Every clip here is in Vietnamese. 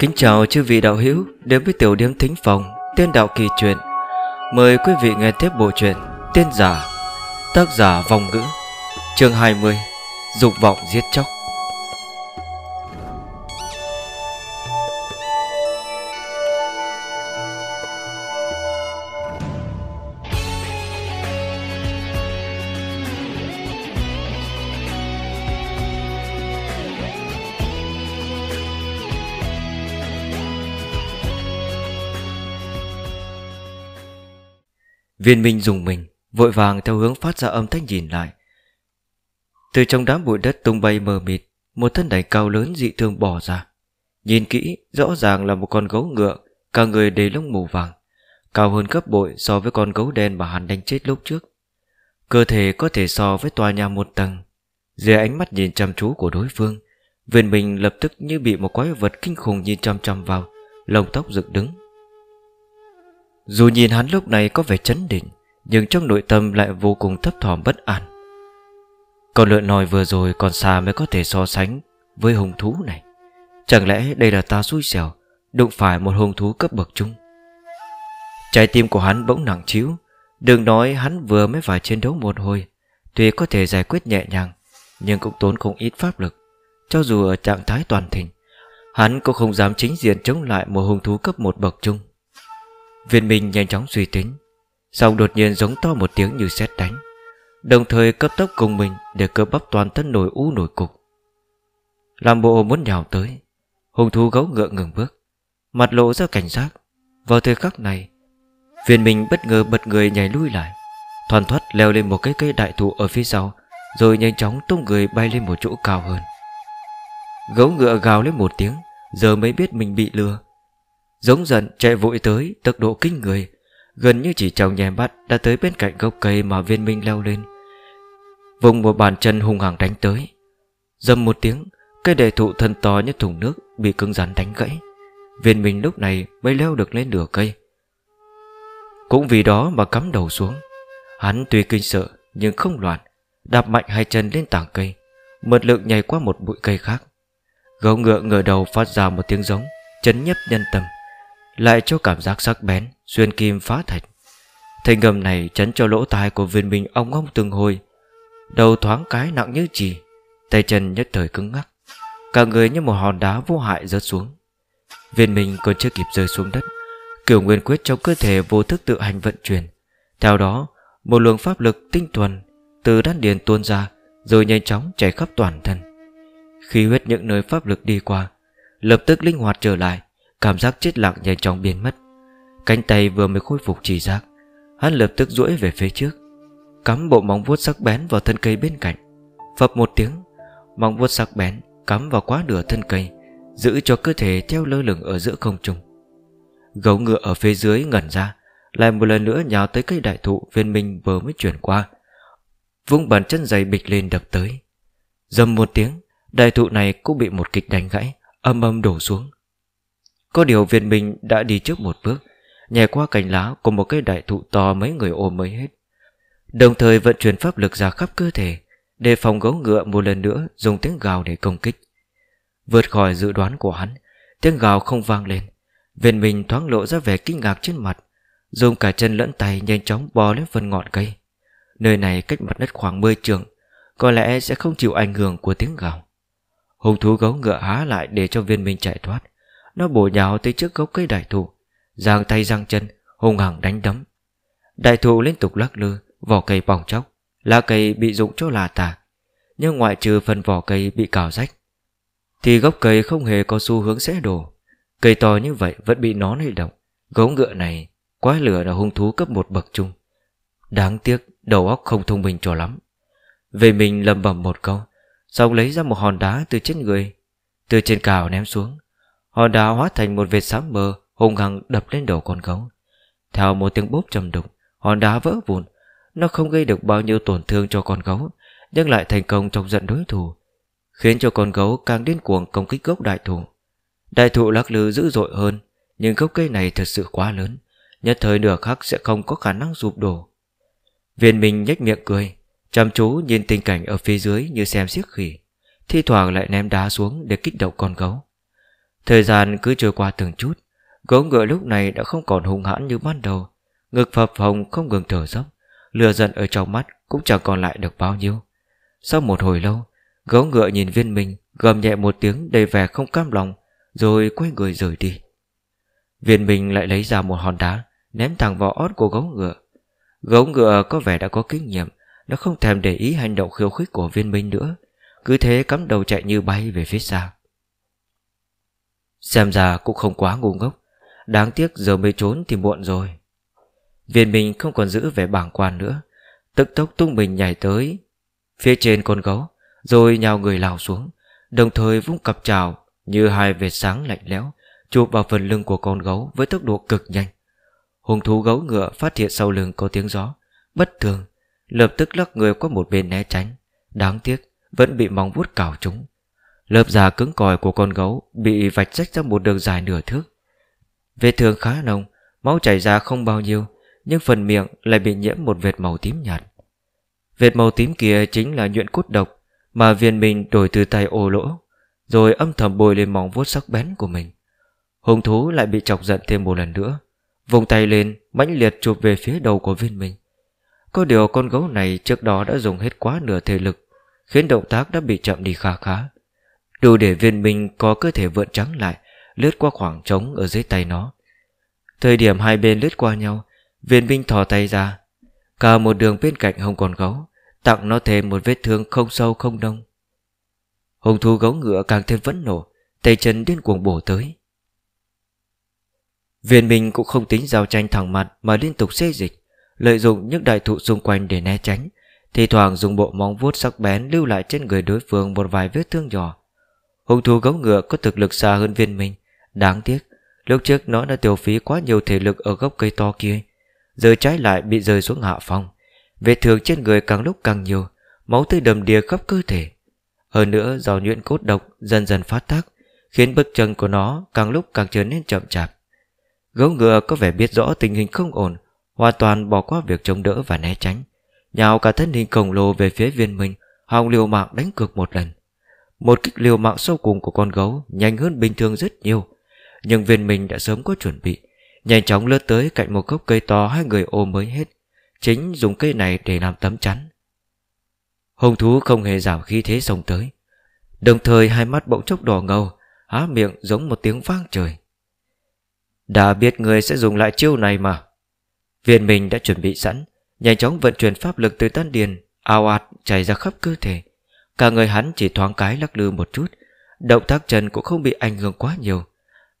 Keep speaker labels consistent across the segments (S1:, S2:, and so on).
S1: Kính chào chư vị đạo hữu đến với tiểu điếm thính phòng Tiên đạo kỳ truyện Mời quý vị nghe tiếp bộ truyện Tiên giả Tác giả vòng ngữ Chương 20 Dục vọng giết chóc Viên minh dùng mình Vội vàng theo hướng phát ra âm thanh nhìn lại Từ trong đám bụi đất tung bay mờ mịt Một thân đảnh cao lớn dị thường bỏ ra Nhìn kỹ rõ ràng là một con gấu ngựa Cả người đầy lông màu vàng Cao hơn gấp bội so với con gấu đen Mà hắn đánh chết lúc trước Cơ thể có thể so với tòa nhà một tầng Dưới ánh mắt nhìn chăm chú của đối phương Viên mình lập tức như bị một quái vật kinh khủng nhìn chăm chăm vào Lồng tóc dựng đứng dù nhìn hắn lúc này có vẻ chấn định Nhưng trong nội tâm lại vô cùng thấp thỏm bất an còn lợn nòi vừa rồi còn xa mới có thể so sánh Với hùng thú này Chẳng lẽ đây là ta xui xẻo Đụng phải một hùng thú cấp bậc trung Trái tim của hắn bỗng nặng chiếu Đừng nói hắn vừa mới phải chiến đấu một hồi Tuy có thể giải quyết nhẹ nhàng Nhưng cũng tốn không ít pháp lực Cho dù ở trạng thái toàn thịnh Hắn cũng không dám chính diện chống lại một hùng thú cấp một bậc trung Viên minh nhanh chóng suy tính Xong đột nhiên giống to một tiếng như sét đánh Đồng thời cấp tốc cùng mình Để cơ bắp toàn thân nổi u nổi cục Làm bộ muốn nhào tới Hùng thú gấu ngựa ngừng bước Mặt lộ ra cảnh giác Vào thời khắc này Viên minh bất ngờ bật người nhảy lui lại Thoàn thoát leo lên một cái cây đại thụ ở phía sau Rồi nhanh chóng tung người bay lên một chỗ cao hơn Gấu ngựa gào lên một tiếng Giờ mới biết mình bị lừa Giống giận chạy vội tới tốc độ kinh người Gần như chỉ trong nhèm bắt Đã tới bên cạnh gốc cây mà viên minh leo lên Vùng một bàn chân hung hăng đánh tới Dầm một tiếng Cây đề thụ thân to như thùng nước Bị cứng rắn đánh gãy Viên minh lúc này mới leo được lên nửa cây Cũng vì đó mà cắm đầu xuống Hắn tuy kinh sợ Nhưng không loạn Đạp mạnh hai chân lên tảng cây Mượt lượng nhảy qua một bụi cây khác Gấu ngựa ngửa đầu phát ra một tiếng giống Chấn nhấp nhân tâm lại cho cảm giác sắc bén Xuyên kim phá thạch Thanh ngầm này chấn cho lỗ tai của viên minh ông ong từng hồi Đầu thoáng cái nặng như chì Tay chân nhất thời cứng ngắc Cả người như một hòn đá vô hại rớt xuống Viên minh còn chưa kịp rơi xuống đất Kiểu nguyên quyết trong cơ thể vô thức tự hành vận chuyển Theo đó Một luồng pháp lực tinh thuần Từ đan điền tuôn ra Rồi nhanh chóng chảy khắp toàn thân Khi huyết những nơi pháp lực đi qua Lập tức linh hoạt trở lại Cảm giác chết lặng nhanh chóng biến mất Cánh tay vừa mới khôi phục trì giác Hắn lập tức duỗi về phía trước Cắm bộ móng vuốt sắc bén vào thân cây bên cạnh Phập một tiếng Móng vuốt sắc bén cắm vào quá nửa thân cây Giữ cho cơ thể treo lơ lửng ở giữa không trung Gấu ngựa ở phía dưới ngẩn ra Lại một lần nữa nhào tới cây đại thụ Viên minh vừa mới chuyển qua Vung bàn chân dày bịch lên đập tới Dầm một tiếng Đại thụ này cũng bị một kịch đánh gãy Âm âm đổ xuống có điều việt minh đã đi trước một bước Nhảy qua cành lá của một cây đại thụ to mấy người ôm mới hết Đồng thời vận chuyển pháp lực ra khắp cơ thể Để phòng gấu ngựa một lần nữa dùng tiếng gào để công kích Vượt khỏi dự đoán của hắn Tiếng gào không vang lên Viên minh thoáng lộ ra vẻ kinh ngạc trên mặt Dùng cả chân lẫn tay nhanh chóng bò lên phần ngọn cây Nơi này cách mặt đất khoảng 10 trường Có lẽ sẽ không chịu ảnh hưởng của tiếng gào Hùng thú gấu ngựa há lại để cho viên minh chạy thoát nó bổ nhào tới trước gốc cây đại thụ Giang tay giang chân hung hăng đánh đấm Đại thụ liên tục lắc lư Vỏ cây bỏng chóc Lá cây bị rụng cho là tả Nhưng ngoại trừ phần vỏ cây bị cào rách Thì gốc cây không hề có xu hướng sẽ đổ Cây to như vậy vẫn bị nó lay động Gấu ngựa này Quái lửa là hung thú cấp một bậc chung. Đáng tiếc đầu óc không thông minh cho lắm Về mình lầm bầm một câu Xong lấy ra một hòn đá từ trên người Từ trên cào ném xuống Hòn đá hóa thành một vệt sáng mờ Hùng hằng đập lên đầu con gấu Theo một tiếng bốp trầm đục Hòn đá vỡ vụn Nó không gây được bao nhiêu tổn thương cho con gấu Nhưng lại thành công trong giận đối thủ Khiến cho con gấu càng điên cuồng công kích gốc đại thụ Đại thụ lắc lư dữ dội hơn Nhưng gốc cây này thật sự quá lớn Nhất thời nửa khắc sẽ không có khả năng sụp đổ Viên mình nhếch miệng cười Chăm chú nhìn tình cảnh ở phía dưới như xem siếc khỉ Thi thoảng lại ném đá xuống để kích động con gấu Thời gian cứ trôi qua từng chút Gấu ngựa lúc này đã không còn hung hãn như ban đầu Ngực phập phồng không ngừng thở dốc Lừa giận ở trong mắt Cũng chẳng còn lại được bao nhiêu Sau một hồi lâu Gấu ngựa nhìn viên mình Gầm nhẹ một tiếng đầy vẻ không cam lòng Rồi quay người rời đi Viên mình lại lấy ra một hòn đá Ném thẳng vào ót của gấu ngựa Gấu ngựa có vẻ đã có kinh nghiệm Nó không thèm để ý hành động khiêu khích của viên minh nữa Cứ thế cắm đầu chạy như bay về phía xa Xem ra cũng không quá ngu ngốc Đáng tiếc giờ mới trốn thì muộn rồi Viên mình không còn giữ vẻ bảng quan nữa Tức tốc tung mình nhảy tới Phía trên con gấu Rồi nhào người lao xuống Đồng thời vung cặp trào Như hai vệt sáng lạnh lẽo Chụp vào phần lưng của con gấu với tốc độ cực nhanh Hùng thú gấu ngựa phát hiện sau lưng có tiếng gió Bất thường Lập tức lắc người qua một bên né tránh Đáng tiếc vẫn bị móng vuốt cào trúng Lớp da cứng còi của con gấu bị vạch rách ra một đường dài nửa thước. Vết thương khá nồng, máu chảy ra không bao nhiêu, nhưng phần miệng lại bị nhiễm một vệt màu tím nhạt. Vệt màu tím kia chính là nhuyễn cút độc mà viên mình đổi từ tay ô lỗ, rồi âm thầm bôi lên móng vuốt sắc bén của mình. Hùng thú lại bị chọc giận thêm một lần nữa, vùng tay lên, mãnh liệt chụp về phía đầu của viên mình. Có điều con gấu này trước đó đã dùng hết quá nửa thể lực, khiến động tác đã bị chậm đi khá khá đủ để viên minh có cơ thể vượn trắng lại, lướt qua khoảng trống ở dưới tay nó. Thời điểm hai bên lướt qua nhau, viên minh thò tay ra, cả một đường bên cạnh hồng còn gấu, tặng nó thêm một vết thương không sâu không đông. Hồng thú gấu ngựa càng thêm vẫn nổ, tay chân điên cuồng bổ tới. Viên minh cũng không tính giao tranh thẳng mặt mà liên tục xê dịch, lợi dụng những đại thụ xung quanh để né tránh, thì thoảng dùng bộ móng vuốt sắc bén lưu lại trên người đối phương một vài vết thương nhỏ, Hùng thú gấu ngựa có thực lực xa hơn viên mình Đáng tiếc Lúc trước nó đã tiêu phí quá nhiều thể lực ở gốc cây to kia Giờ trái lại bị rơi xuống hạ phong, Vết thương trên người càng lúc càng nhiều Máu tươi đầm đìa khắp cơ thể Hơn nữa do nhuyễn cốt độc dần dần phát tác Khiến bước chân của nó càng lúc càng trở nên chậm chạp Gấu ngựa có vẻ biết rõ tình hình không ổn Hoàn toàn bỏ qua việc chống đỡ và né tránh Nhào cả thân hình khổng lồ về phía viên mình Hòng liều mạng đánh cược một lần một kích liều mạng sâu cùng của con gấu nhanh hơn bình thường rất nhiều, nhưng viên mình đã sớm có chuẩn bị, nhanh chóng lướt tới cạnh một gốc cây to hai người ôm mới hết, chính dùng cây này để làm tấm chắn. Hung thú không hề giảm khí thế xông tới, đồng thời hai mắt bỗng chốc đỏ ngầu, há miệng giống một tiếng vang trời. Đã biết người sẽ dùng lại chiêu này mà. Viên mình đã chuẩn bị sẵn, nhanh chóng vận chuyển pháp lực từ tan điền, ao ạt chảy ra khắp cơ thể, Cả người hắn chỉ thoáng cái lắc lư một chút Động tác chân cũng không bị ảnh hưởng quá nhiều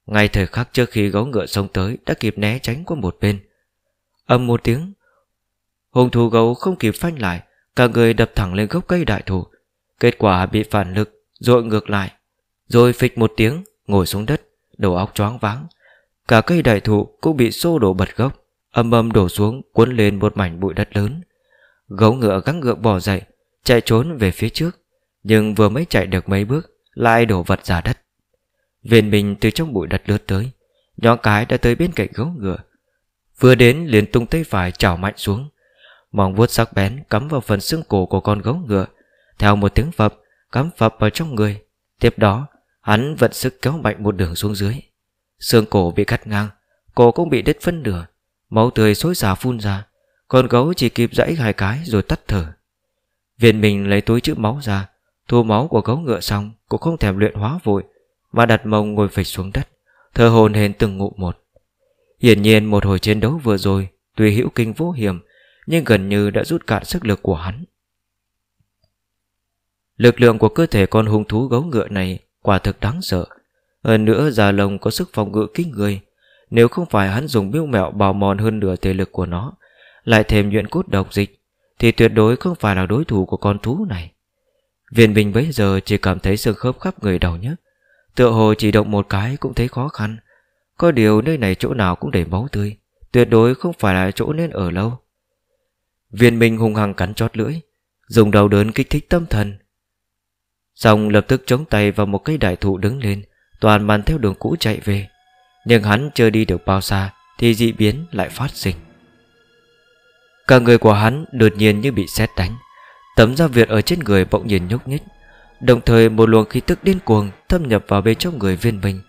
S1: Ngay thời khắc trước khi gấu ngựa xông tới Đã kịp né tránh qua một bên Âm một tiếng Hùng thú gấu không kịp phanh lại Cả người đập thẳng lên gốc cây đại thụ Kết quả bị phản lực Rồi ngược lại Rồi phịch một tiếng ngồi xuống đất Đầu óc choáng váng Cả cây đại thụ cũng bị xô đổ bật gốc Âm âm đổ xuống cuốn lên một mảnh bụi đất lớn Gấu ngựa gắng ngựa bỏ dậy Chạy trốn về phía trước nhưng vừa mới chạy được mấy bước Lại đổ vật ra đất Viên mình từ trong bụi đất lướt tới Nhóm cái đã tới bên cạnh gấu ngựa Vừa đến liền tung tay phải chảo mạnh xuống Mỏng vuốt sắc bén cắm vào phần xương cổ của con gấu ngựa Theo một tiếng phập Cắm phập vào trong người Tiếp đó hắn vận sức kéo mạnh một đường xuống dưới Xương cổ bị cắt ngang Cổ cũng bị đứt phân nửa Máu tươi xối xả phun ra Con gấu chỉ kịp dãy hai cái rồi tắt thở Viên mình lấy túi chữ máu ra Thu máu của gấu ngựa xong Cũng không thèm luyện hóa vội Mà đặt mông ngồi phịch xuống đất Thơ hồn hên từng ngụ một Hiển nhiên một hồi chiến đấu vừa rồi Tuy hữu kinh vô hiểm Nhưng gần như đã rút cạn sức lực của hắn Lực lượng của cơ thể con hung thú gấu ngựa này Quả thực đáng sợ Hơn nữa già lồng có sức phòng ngự kinh người Nếu không phải hắn dùng biêu mẹo bào mòn hơn nửa thể lực của nó Lại thêm nhuyễn cốt độc dịch Thì tuyệt đối không phải là đối thủ của con thú này Viên Bình bấy giờ chỉ cảm thấy xương khớp khắp người đau nhức Tựa hồ chỉ động một cái cũng thấy khó khăn Có điều nơi này chỗ nào cũng đầy máu tươi Tuyệt đối không phải là chỗ nên ở lâu Viên Minh hung hăng cắn chót lưỡi Dùng đau đớn kích thích tâm thần Xong lập tức chống tay vào một cây đại thụ đứng lên Toàn màn theo đường cũ chạy về Nhưng hắn chưa đi được bao xa Thì dị biến lại phát sinh Cả người của hắn đột nhiên như bị sét đánh Tấm da Việt ở trên người bỗng nhìn nhúc nhích Đồng thời một luồng khí tức điên cuồng Thâm nhập vào bên trong người viên mình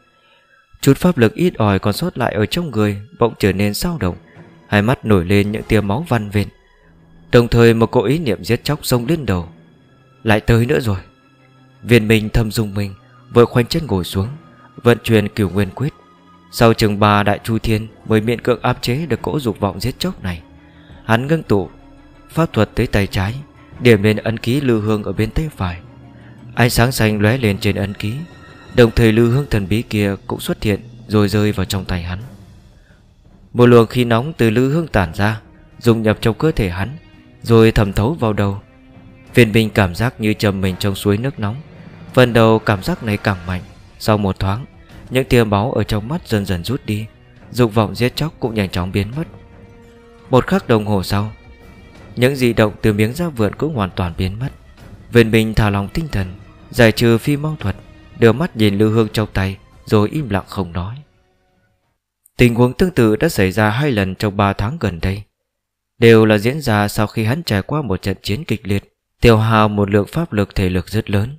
S1: Chút pháp lực ít ỏi còn sót lại ở trong người Bỗng trở nên sao động Hai mắt nổi lên những tia máu văn viên Đồng thời một cỗ ý niệm giết chóc sông lên đầu Lại tới nữa rồi Viên minh thâm dung mình Vội khoanh chân ngồi xuống Vận truyền cửu nguyên quyết Sau chừng ba đại chu thiên Mới miệng cưỡng áp chế được cỗ dục vọng giết chóc này Hắn ngưng tụ Pháp thuật tới tay trái Điểm lên ấn ký lưu hương ở bên tay phải Ánh sáng xanh lóe lên trên ấn ký Đồng thời lưu hương thần bí kia cũng xuất hiện Rồi rơi vào trong tay hắn Một luồng khí nóng từ lưu hương tản ra Dung nhập trong cơ thể hắn Rồi thẩm thấu vào đầu Viên binh cảm giác như chầm mình trong suối nước nóng Phần đầu cảm giác này càng mạnh Sau một thoáng Những tia máu ở trong mắt dần dần rút đi Dục vọng giết chóc cũng nhanh chóng biến mất Một khắc đồng hồ sau những di động từ miếng giáp vượn cũng hoàn toàn biến mất Viên Minh thả lòng tinh thần Giải trừ phi mau thuật Đưa mắt nhìn Lưu Hương trong tay Rồi im lặng không nói Tình huống tương tự đã xảy ra hai lần trong 3 tháng gần đây Đều là diễn ra sau khi hắn trải qua một trận chiến kịch liệt Tiêu hào một lượng pháp lực thể lực rất lớn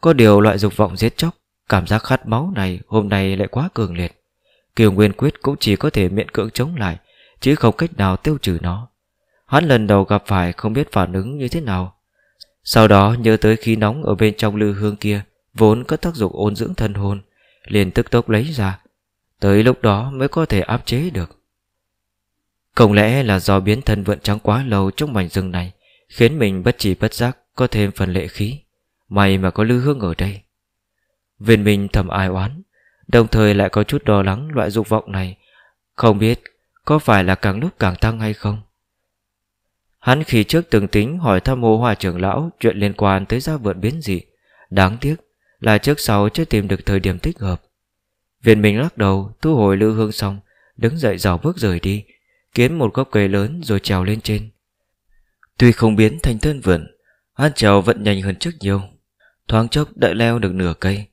S1: Có điều loại dục vọng giết chóc Cảm giác khát máu này hôm nay lại quá cường liệt Kiều Nguyên Quyết cũng chỉ có thể miễn cưỡng chống lại Chứ không cách nào tiêu trừ nó Hắn lần đầu gặp phải không biết phản ứng như thế nào Sau đó nhớ tới khí nóng ở bên trong lư hương kia Vốn có tác dụng ôn dưỡng thân hồn Liền tức tốc lấy ra Tới lúc đó mới có thể áp chế được Không lẽ là do biến thân vận trắng quá lâu trong mảnh rừng này Khiến mình bất chỉ bất giác có thêm phần lệ khí May mà có lư hương ở đây Viên mình thầm ai oán Đồng thời lại có chút đo lắng loại dục vọng này Không biết có phải là càng lúc càng tăng hay không Hắn khi trước từng tính hỏi thăm mô hòa trưởng lão chuyện liên quan tới gia vượn biến dị. Đáng tiếc là trước sau chưa tìm được thời điểm thích hợp. Viện Minh lắc đầu, thu hồi lưu hương xong, đứng dậy dào bước rời đi, kiếm một gốc cây lớn rồi trèo lên trên. Tuy không biến thành thân vườn, hắn trèo vẫn nhanh hơn trước nhiều. Thoáng chốc đã leo được nửa cây.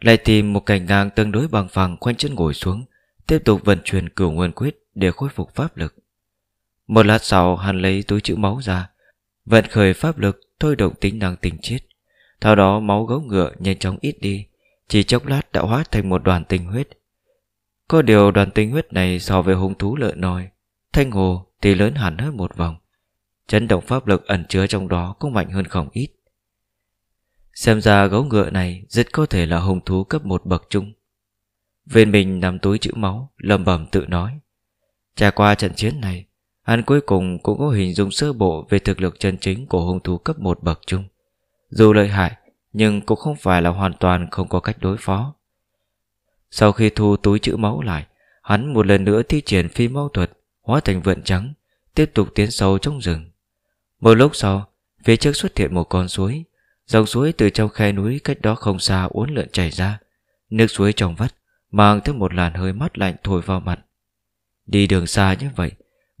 S1: Lại tìm một cành ngang tương đối bằng phẳng quanh chân ngồi xuống, tiếp tục vận chuyển cửu nguyên quyết để khôi phục pháp lực. Một lát sau hắn lấy túi chữ máu ra Vận khởi pháp lực Thôi động tính năng tình chết Theo đó máu gấu ngựa nhanh chóng ít đi Chỉ chốc lát đã hóa thành một đoàn tinh huyết Có điều đoàn tinh huyết này So với hung thú lợn nòi Thanh hồ thì lớn hẳn hơn một vòng Chấn động pháp lực ẩn chứa trong đó Cũng mạnh hơn không ít Xem ra gấu ngựa này Rất có thể là hung thú cấp một bậc trung Viên mình nằm túi chữ máu Lầm bầm tự nói Trải qua trận chiến này Hắn cuối cùng cũng có hình dung sơ bộ về thực lực chân chính của hung thú cấp 1 bậc trung. Dù lợi hại, nhưng cũng không phải là hoàn toàn không có cách đối phó. Sau khi thu túi chữ máu lại, hắn một lần nữa thi triển phi mau thuật, hóa thành vượn trắng, tiếp tục tiến sâu trong rừng. Một lúc sau, phía trước xuất hiện một con suối, dòng suối từ trong khe núi cách đó không xa uốn lượn chảy ra, nước suối trong vắt, mang theo một làn hơi mát lạnh thổi vào mặt. Đi đường xa như vậy,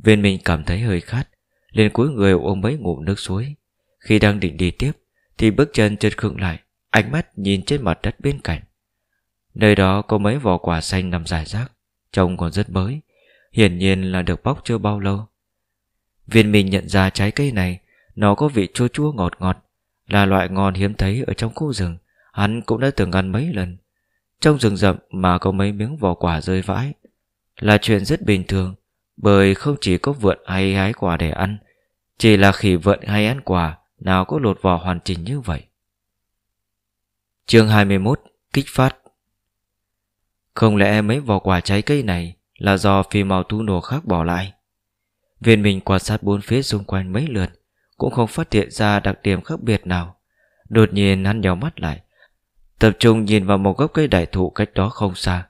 S1: Viên Minh cảm thấy hơi khát liền cuối người uống mấy ngụm nước suối Khi đang định đi tiếp Thì bước chân chân khựng lại Ánh mắt nhìn trên mặt đất bên cạnh Nơi đó có mấy vỏ quả xanh nằm dài rác Trông còn rất mới Hiển nhiên là được bóc chưa bao lâu Viên Minh nhận ra trái cây này Nó có vị chua chua ngọt ngọt Là loại ngon hiếm thấy ở trong khu rừng Hắn cũng đã từng ăn mấy lần Trong rừng rậm mà có mấy miếng vỏ quả rơi vãi Là chuyện rất bình thường bởi không chỉ có vượn hay hái quả để ăn, chỉ là khỉ vượn hay ăn quả nào có lột vỏ hoàn chỉnh như vậy. chương 21 Kích phát Không lẽ mấy vỏ quả trái cây này là do phi màu tu nổ khác bỏ lại? Viên mình quan sát bốn phía xung quanh mấy lượt cũng không phát hiện ra đặc điểm khác biệt nào. Đột nhiên hắn nhíu mắt lại, tập trung nhìn vào một gốc cây đại thụ cách đó không xa.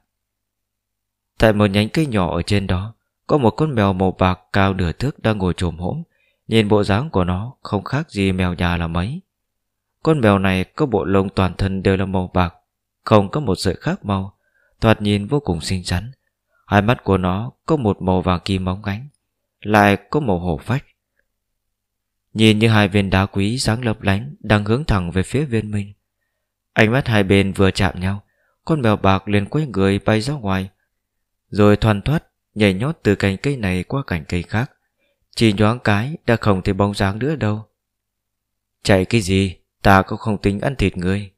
S1: Tại một nhánh cây nhỏ ở trên đó, có một con mèo màu bạc cao nửa thước đang ngồi trồm hỗn Nhìn bộ dáng của nó không khác gì mèo nhà là mấy Con mèo này có bộ lông toàn thân đều là màu bạc Không có một sợi khác màu Thoạt nhìn vô cùng xinh xắn Hai mắt của nó có một màu vàng kim óng ánh Lại có màu hổ phách Nhìn như hai viên đá quý sáng lấp lánh Đang hướng thẳng về phía viên mình. Ánh mắt hai bên vừa chạm nhau Con mèo bạc liền quay người bay ra ngoài Rồi thoăn thoát nhảy nhót từ cành cây này qua cành cây khác. Chỉ nhoáng cái đã không thấy bóng dáng nữa đâu. Chạy cái gì, ta cũng không tính ăn thịt người.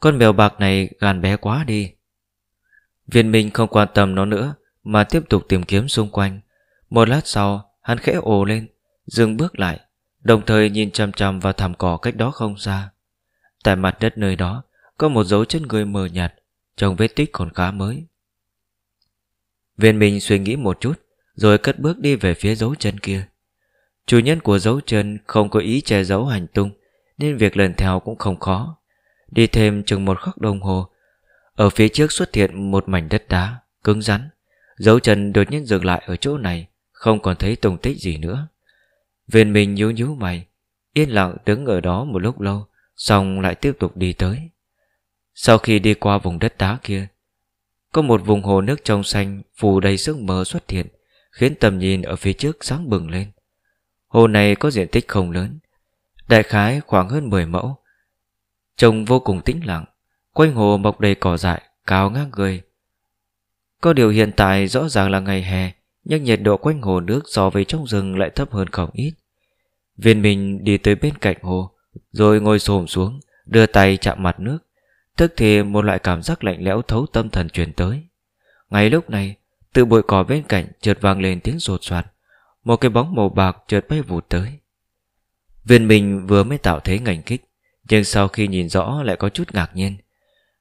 S1: Con mèo bạc này gàn bé quá đi. Viên Minh không quan tâm nó nữa mà tiếp tục tìm kiếm xung quanh. Một lát sau, hắn khẽ ồ lên, dừng bước lại, đồng thời nhìn chằm chằm vào thảm cỏ cách đó không xa. Tại mặt đất nơi đó, có một dấu chân người mờ nhạt, trong vết tích còn khá mới. Viên Minh suy nghĩ một chút, rồi cất bước đi về phía dấu chân kia. Chủ nhân của dấu chân không có ý che giấu hành tung, nên việc lần theo cũng không khó. Đi thêm chừng một khắc đồng hồ, ở phía trước xuất hiện một mảnh đất đá, cứng rắn. Dấu chân đột nhiên dừng lại ở chỗ này, không còn thấy tùng tích gì nữa. Viên Minh nhú nhú mày, yên lặng đứng ở đó một lúc lâu, xong lại tiếp tục đi tới. Sau khi đi qua vùng đất đá kia, có một vùng hồ nước trong xanh phù đầy sức mờ xuất hiện, khiến tầm nhìn ở phía trước sáng bừng lên. Hồ này có diện tích không lớn, đại khái khoảng hơn 10 mẫu. Trông vô cùng tĩnh lặng, quanh hồ mọc đầy cỏ dại, cao ngang người. Có điều hiện tại rõ ràng là ngày hè, nhưng nhiệt độ quanh hồ nước so với trong rừng lại thấp hơn không ít. Viên mình đi tới bên cạnh hồ, rồi ngồi xổm xuống, đưa tay chạm mặt nước. Tức thì một loại cảm giác lạnh lẽo thấu tâm thần truyền tới Ngay lúc này Từ bụi cỏ bên cạnh trượt vang lên tiếng rột soạt Một cái bóng màu bạc trượt bay vụt tới Viên mình vừa mới tạo thế ngành kích Nhưng sau khi nhìn rõ lại có chút ngạc nhiên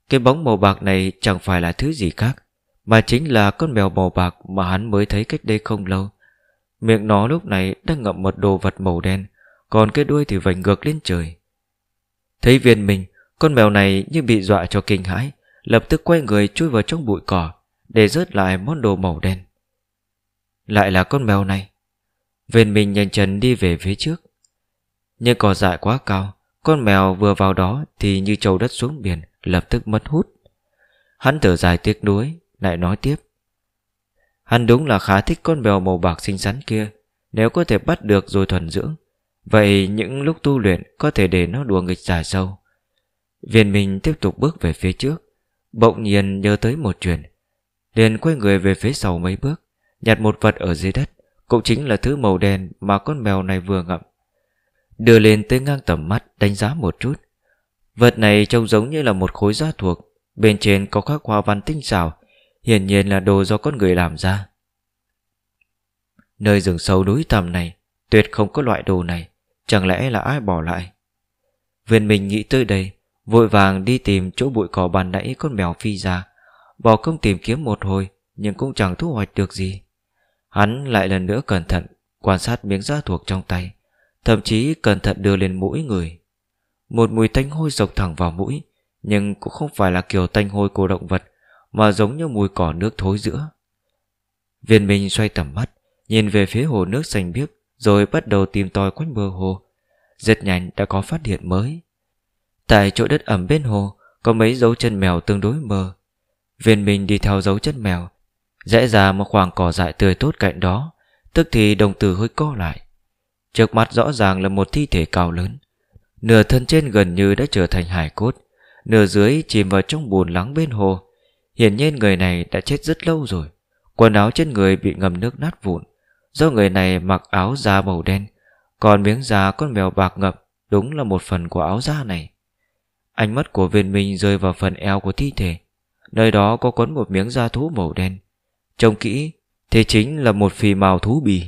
S1: Cái bóng màu bạc này chẳng phải là thứ gì khác Mà chính là con mèo màu bạc mà hắn mới thấy cách đây không lâu Miệng nó lúc này đang ngậm một đồ vật màu đen Còn cái đuôi thì vành ngược lên trời Thấy viên mình con mèo này như bị dọa cho kinh hãi, lập tức quay người chui vào trong bụi cỏ để rớt lại món đồ màu đen. Lại là con mèo này. Viên mình nhanh chân đi về phía trước. Nhưng cỏ dại quá cao, con mèo vừa vào đó thì như trầu đất xuống biển, lập tức mất hút. Hắn thở dài tiếc nuối, lại nói tiếp. Hắn đúng là khá thích con mèo màu bạc xinh xắn kia, nếu có thể bắt được rồi thuần dưỡng. Vậy những lúc tu luyện có thể để nó đùa nghịch dài sâu. Viên Minh tiếp tục bước về phía trước Bỗng nhiên nhớ tới một chuyện Liền quay người về phía sau mấy bước Nhặt một vật ở dưới đất Cũng chính là thứ màu đen mà con mèo này vừa ngậm Đưa lên tới ngang tầm mắt Đánh giá một chút Vật này trông giống như là một khối da thuộc Bên trên có các hoa văn tinh xảo Hiển nhiên là đồ do con người làm ra Nơi rừng sâu núi tầm này Tuyệt không có loại đồ này Chẳng lẽ là ai bỏ lại Viên mình nghĩ tới đây Vội vàng đi tìm chỗ bụi cỏ bàn nãy con mèo phi ra Bỏ công tìm kiếm một hồi Nhưng cũng chẳng thu hoạch được gì Hắn lại lần nữa cẩn thận Quan sát miếng da thuộc trong tay Thậm chí cẩn thận đưa lên mũi người Một mùi tanh hôi dọc thẳng vào mũi Nhưng cũng không phải là kiểu tanh hôi của động vật Mà giống như mùi cỏ nước thối giữa Viên Minh xoay tầm mắt Nhìn về phía hồ nước xanh biếc Rồi bắt đầu tìm tòi quanh bờ hồ Rất nhanh đã có phát hiện mới Tại chỗ đất ẩm bên hồ Có mấy dấu chân mèo tương đối mờ Viên Minh đi theo dấu chân mèo Rẽ ra một khoảng cỏ dại tươi tốt cạnh đó Tức thì đồng tử hơi co lại Trước mắt rõ ràng là một thi thể cao lớn Nửa thân trên gần như đã trở thành hải cốt Nửa dưới chìm vào trong bùn lắng bên hồ Hiển nhiên người này đã chết rất lâu rồi Quần áo trên người bị ngầm nước nát vụn Do người này mặc áo da màu đen Còn miếng da con mèo bạc ngập Đúng là một phần của áo da này Ánh mắt của viên minh rơi vào phần eo của thi thể Nơi đó có quấn một miếng da thú màu đen Trông kỹ Thế chính là một phì màu thú bì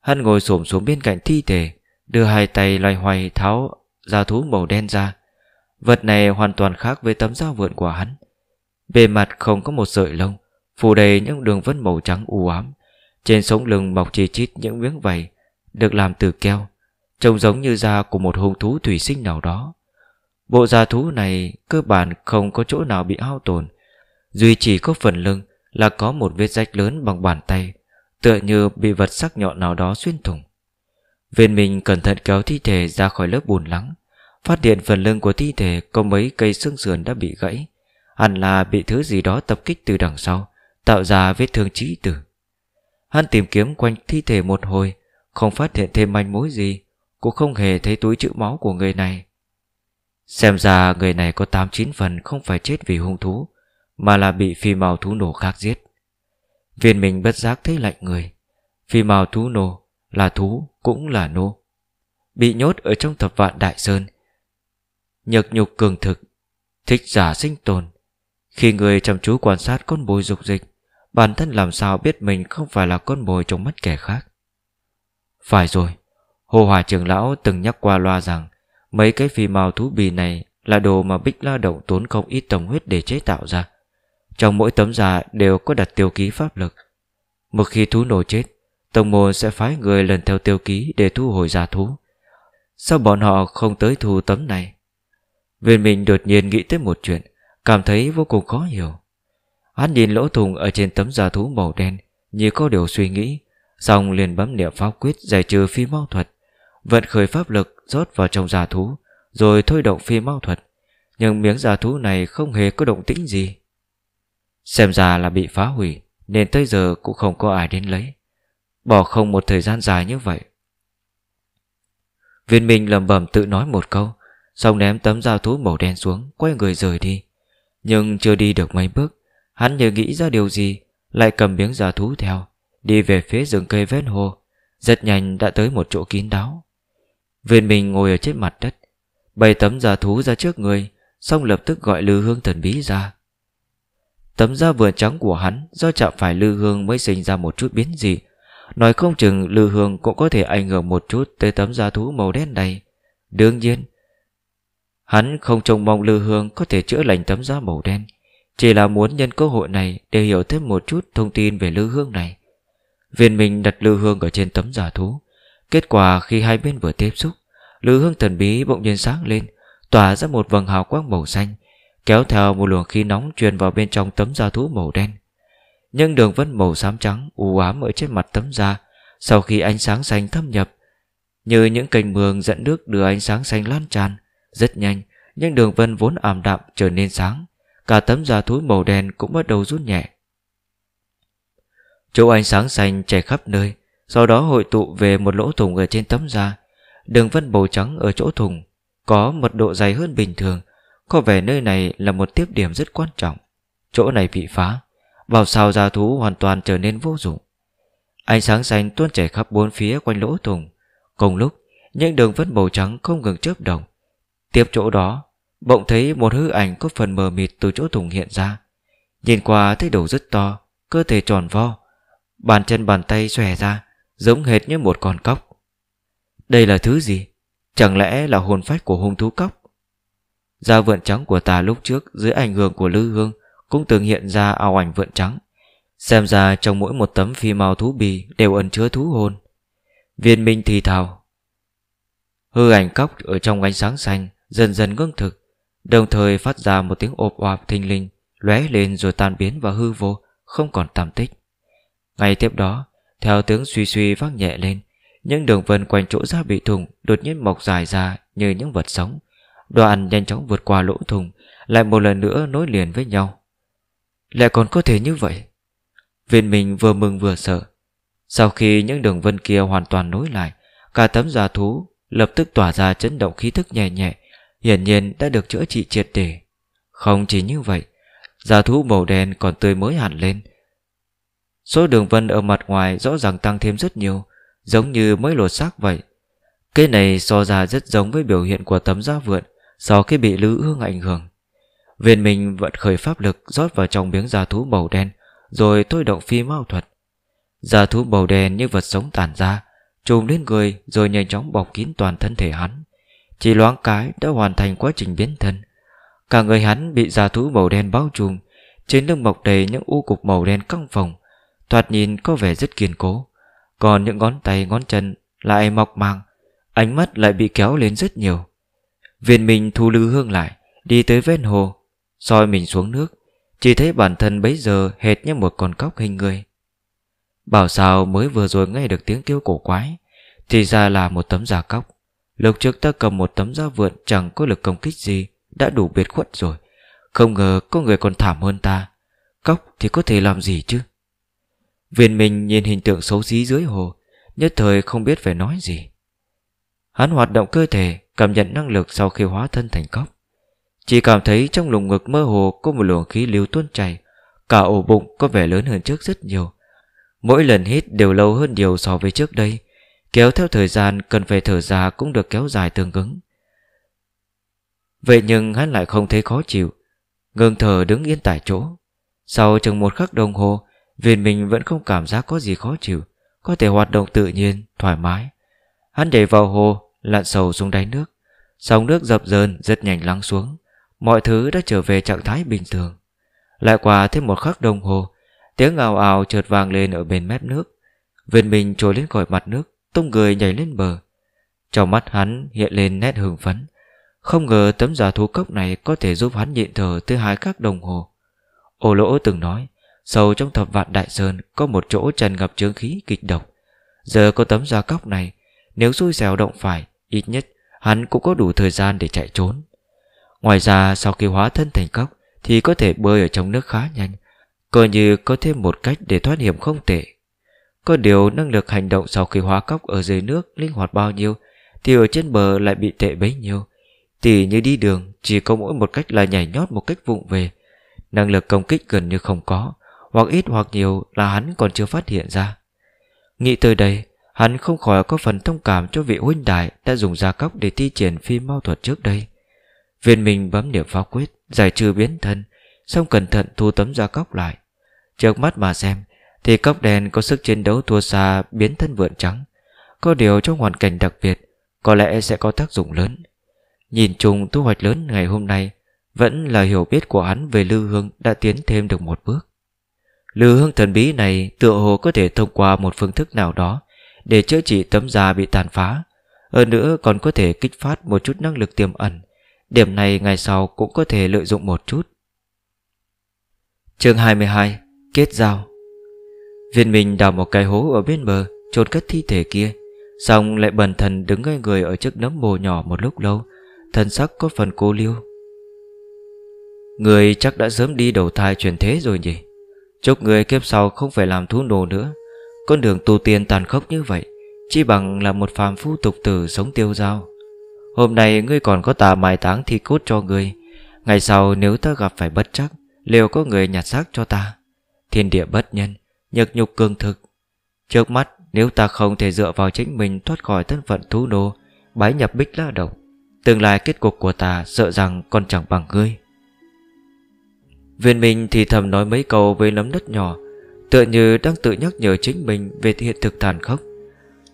S1: Hắn ngồi xổm xuống bên cạnh thi thể Đưa hai tay loay hoay tháo Da thú màu đen ra Vật này hoàn toàn khác với tấm da vượn của hắn Bề mặt không có một sợi lông Phủ đầy những đường vân màu trắng u ám Trên sống lưng mọc chi chít những miếng vảy Được làm từ keo Trông giống như da của một hung thú thủy sinh nào đó Bộ gia thú này cơ bản không có chỗ nào bị hao tổn Duy chỉ có phần lưng là có một vết rách lớn bằng bàn tay Tựa như bị vật sắc nhọn nào đó xuyên thủng Viên mình cẩn thận kéo thi thể ra khỏi lớp bùn lắng Phát hiện phần lưng của thi thể có mấy cây xương sườn đã bị gãy Hẳn là bị thứ gì đó tập kích từ đằng sau Tạo ra vết thương trí tử Hắn tìm kiếm quanh thi thể một hồi Không phát hiện thêm manh mối gì Cũng không hề thấy túi chữ máu của người này Xem ra người này có 89 phần không phải chết vì hung thú Mà là bị phi màu thú nổ khác giết Viên mình bất giác thấy lạnh người Phi màu thú nổ là thú cũng là nô Bị nhốt ở trong thập vạn đại sơn Nhật nhục cường thực Thích giả sinh tồn Khi người chăm chú quan sát con bồi dục dịch Bản thân làm sao biết mình không phải là con bồi trong mắt kẻ khác Phải rồi Hồ Hòa trưởng lão từng nhắc qua loa rằng Mấy cái phi màu thú bì này là đồ mà Bích La Động tốn không ít tâm huyết để chế tạo ra. Trong mỗi tấm da đều có đặt tiêu ký pháp lực. Một khi thú nổ chết, Tông môn sẽ phái người lần theo tiêu ký để thu hồi giả thú. Sao bọn họ không tới thu tấm này? Viên mình đột nhiên nghĩ tới một chuyện, cảm thấy vô cùng khó hiểu. Hắn nhìn lỗ thùng ở trên tấm giả thú màu đen, như có điều suy nghĩ, xong liền bấm niệm pháp quyết giải trừ phi mau thuật vận khởi pháp lực rót vào trong giả thú, rồi thôi động phi mau thuật. Nhưng miếng giả thú này không hề có động tĩnh gì. Xem ra là bị phá hủy, nên tới giờ cũng không có ai đến lấy. Bỏ không một thời gian dài như vậy. Viên Minh lầm bẩm tự nói một câu, xong ném tấm dao thú màu đen xuống, quay người rời đi. Nhưng chưa đi được mấy bước, hắn như nghĩ ra điều gì, lại cầm miếng giả thú theo, đi về phía rừng cây ven hồ. Rất nhanh đã tới một chỗ kín đáo Viên mình ngồi ở trên mặt đất Bày tấm giả thú ra trước người Xong lập tức gọi lư hương thần bí ra Tấm da vừa trắng của hắn Do chạm phải lư hương mới sinh ra một chút biến dị Nói không chừng lư hương Cũng có thể ảnh hưởng một chút Tới tấm da thú màu đen này Đương nhiên Hắn không trông mong lư hương Có thể chữa lành tấm da màu đen Chỉ là muốn nhân cơ hội này Để hiểu thêm một chút thông tin về lư hương này Viên mình đặt lư hương ở trên tấm giả thú Kết quả khi hai bên vừa tiếp xúc Lư hương thần bí bỗng nhiên sáng lên Tỏa ra một vầng hào quang màu xanh Kéo theo một luồng khí nóng truyền vào bên trong tấm da thú màu đen Nhưng đường vân màu xám trắng u ám ở trên mặt tấm da Sau khi ánh sáng xanh thâm nhập Như những cành mương dẫn nước đưa ánh sáng xanh lan tràn Rất nhanh Nhưng đường vân vốn ảm đạm trở nên sáng Cả tấm da thú màu đen cũng bắt đầu rút nhẹ Chỗ ánh sáng xanh chảy khắp nơi sau đó hội tụ về một lỗ thùng ở trên tấm da Đường vân màu trắng ở chỗ thùng Có mật độ dày hơn bình thường Có vẻ nơi này là một tiếp điểm rất quan trọng Chỗ này bị phá Bảo sao da thú hoàn toàn trở nên vô dụng Ánh sáng xanh tuôn chảy khắp bốn phía quanh lỗ thùng Cùng lúc Những đường vân màu trắng không ngừng chớp động Tiếp chỗ đó Bỗng thấy một hư ảnh có phần mờ mịt từ chỗ thùng hiện ra Nhìn qua thấy đầu rất to Cơ thể tròn vo Bàn chân bàn tay xòe ra Giống hệt như một con cóc Đây là thứ gì? Chẳng lẽ là hồn phách của hung thú cóc? Da vượn trắng của ta lúc trước dưới ảnh hưởng của Lư Hương cũng từng hiện ra ao ảnh vượn trắng. Xem ra trong mỗi một tấm phi màu thú bì đều ẩn chứa thú hồn. Viên minh thì thào. Hư ảnh cóc ở trong ánh sáng xanh dần dần ngưng thực, đồng thời phát ra một tiếng ộp oạp thình linh, lóe lên rồi tan biến và hư vô, không còn tạm tích. Ngày tiếp đó, theo tiếng suy suy vang nhẹ lên Những đường vân quanh chỗ da bị thùng Đột nhiên mọc dài ra như những vật sống Đoàn nhanh chóng vượt qua lỗ thùng Lại một lần nữa nối liền với nhau Lại còn có thể như vậy Viên mình vừa mừng vừa sợ Sau khi những đường vân kia hoàn toàn nối lại Cả tấm da thú Lập tức tỏa ra chấn động khí thức nhẹ nhẹ Hiển nhiên đã được chữa trị triệt để Không chỉ như vậy da thú màu đen còn tươi mới hẳn lên Số đường vân ở mặt ngoài rõ ràng tăng thêm rất nhiều Giống như mới lột xác vậy Cái này so ra rất giống với biểu hiện của tấm da vượn Sau khi bị lữ hương ảnh hưởng Viên mình vận khởi pháp lực rót vào trong miếng da thú màu đen Rồi thôi động phi mau thuật Da thú màu đen như vật sống tản ra Trùm lên người rồi nhanh chóng bọc kín toàn thân thể hắn Chỉ loáng cái đã hoàn thành quá trình biến thân Cả người hắn bị da thú màu đen bao trùm Trên lưng mọc đầy những u cục màu đen căng phòng thoạt nhìn có vẻ rất kiên cố, còn những ngón tay ngón chân lại mọc màng, ánh mắt lại bị kéo lên rất nhiều. Viên mình thu lư hương lại, đi tới ven hồ, soi mình xuống nước, chỉ thấy bản thân bấy giờ hệt như một con cóc hình người. Bảo sao mới vừa rồi nghe được tiếng kêu cổ quái, thì ra là một tấm giả cóc. Lúc trước ta cầm một tấm da vượn chẳng có lực công kích gì, đã đủ biệt khuất rồi. Không ngờ có người còn thảm hơn ta. Cóc thì có thể làm gì chứ? Viên Minh nhìn hình tượng xấu xí dưới hồ, nhất thời không biết phải nói gì. Hắn hoạt động cơ thể, cảm nhận năng lực sau khi hóa thân thành cóc. Chỉ cảm thấy trong lồng ngực mơ hồ có một luồng khí lưu tuôn chảy, cả ổ bụng có vẻ lớn hơn trước rất nhiều. Mỗi lần hít đều lâu hơn nhiều so với trước đây, kéo theo thời gian cần phải thở ra cũng được kéo dài tương ứng. Vậy nhưng hắn lại không thấy khó chịu, ngừng thở đứng yên tại chỗ. Sau chừng một khắc đồng hồ, Viên mình vẫn không cảm giác có gì khó chịu Có thể hoạt động tự nhiên, thoải mái Hắn nhảy vào hồ Lặn sầu xuống đáy nước Sóng nước dập dờn rất nhanh lắng xuống Mọi thứ đã trở về trạng thái bình thường Lại qua thêm một khắc đồng hồ Tiếng ào ào trượt vang lên ở bên mép nước Viên mình trồi lên khỏi mặt nước Tung người nhảy lên bờ Trong mắt hắn hiện lên nét hưng phấn Không ngờ tấm giả thú cốc này Có thể giúp hắn nhịn thở tới hai khắc đồng hồ Ô lỗ từng nói Sâu trong thập vạn đại sơn Có một chỗ trần ngập chướng khí kịch độc Giờ có tấm gia cóc này Nếu xui xẻo động phải Ít nhất hắn cũng có đủ thời gian để chạy trốn Ngoài ra sau khi hóa thân thành cóc Thì có thể bơi ở trong nước khá nhanh Coi như có thêm một cách để thoát hiểm không tệ Có điều năng lực hành động sau khi hóa cóc ở dưới nước linh hoạt bao nhiêu Thì ở trên bờ lại bị tệ bấy nhiêu Tỉ như đi đường chỉ có mỗi một cách là nhảy nhót một cách vụng về Năng lực công kích gần như không có hoặc ít hoặc nhiều là hắn còn chưa phát hiện ra. Nghĩ tới đây, hắn không khỏi có phần thông cảm cho vị huynh đại đã dùng gia cốc để thi triển phi mau thuật trước đây. Viên mình bấm niệm phá quyết, giải trừ biến thân, xong cẩn thận thu tấm gia cốc lại. Trước mắt mà xem, thì cốc đèn có sức chiến đấu thua xa biến thân vượn trắng. Có điều trong hoàn cảnh đặc biệt, có lẽ sẽ có tác dụng lớn. Nhìn chung thu hoạch lớn ngày hôm nay, vẫn là hiểu biết của hắn về lưu hương đã tiến thêm được một bước lưu hương thần bí này tựa hồ có thể thông qua một phương thức nào đó để chữa trị tấm da bị tàn phá. Hơn nữa còn có thể kích phát một chút năng lực tiềm ẩn. Điểm này ngày sau cũng có thể lợi dụng một chút. chương 22 Kết giao Viên mình đào một cái hố ở bên bờ chôn cất thi thể kia Xong lại bần thần đứng ngay người ở trước nấm mồ nhỏ một lúc lâu Thần sắc có phần cô liêu Người chắc đã sớm đi đầu thai chuyển thế rồi nhỉ Chúc người kiếp sau không phải làm thú nô nữa Con đường tu tiên tàn khốc như vậy Chỉ bằng là một phàm phu tục tử sống tiêu dao Hôm nay ngươi còn có tà mai táng thi cốt cho ngươi Ngày sau nếu ta gặp phải bất chắc Liệu có người nhặt xác cho ta Thiên địa bất nhân Nhật nhục cương thực Trước mắt nếu ta không thể dựa vào chính mình Thoát khỏi thân phận thú nô Bái nhập bích la độc Tương lai kết cục của ta sợ rằng còn chẳng bằng ngươi Viên Minh thì thầm nói mấy câu với nấm đất nhỏ Tựa như đang tự nhắc nhở chính mình về hiện thực tàn khốc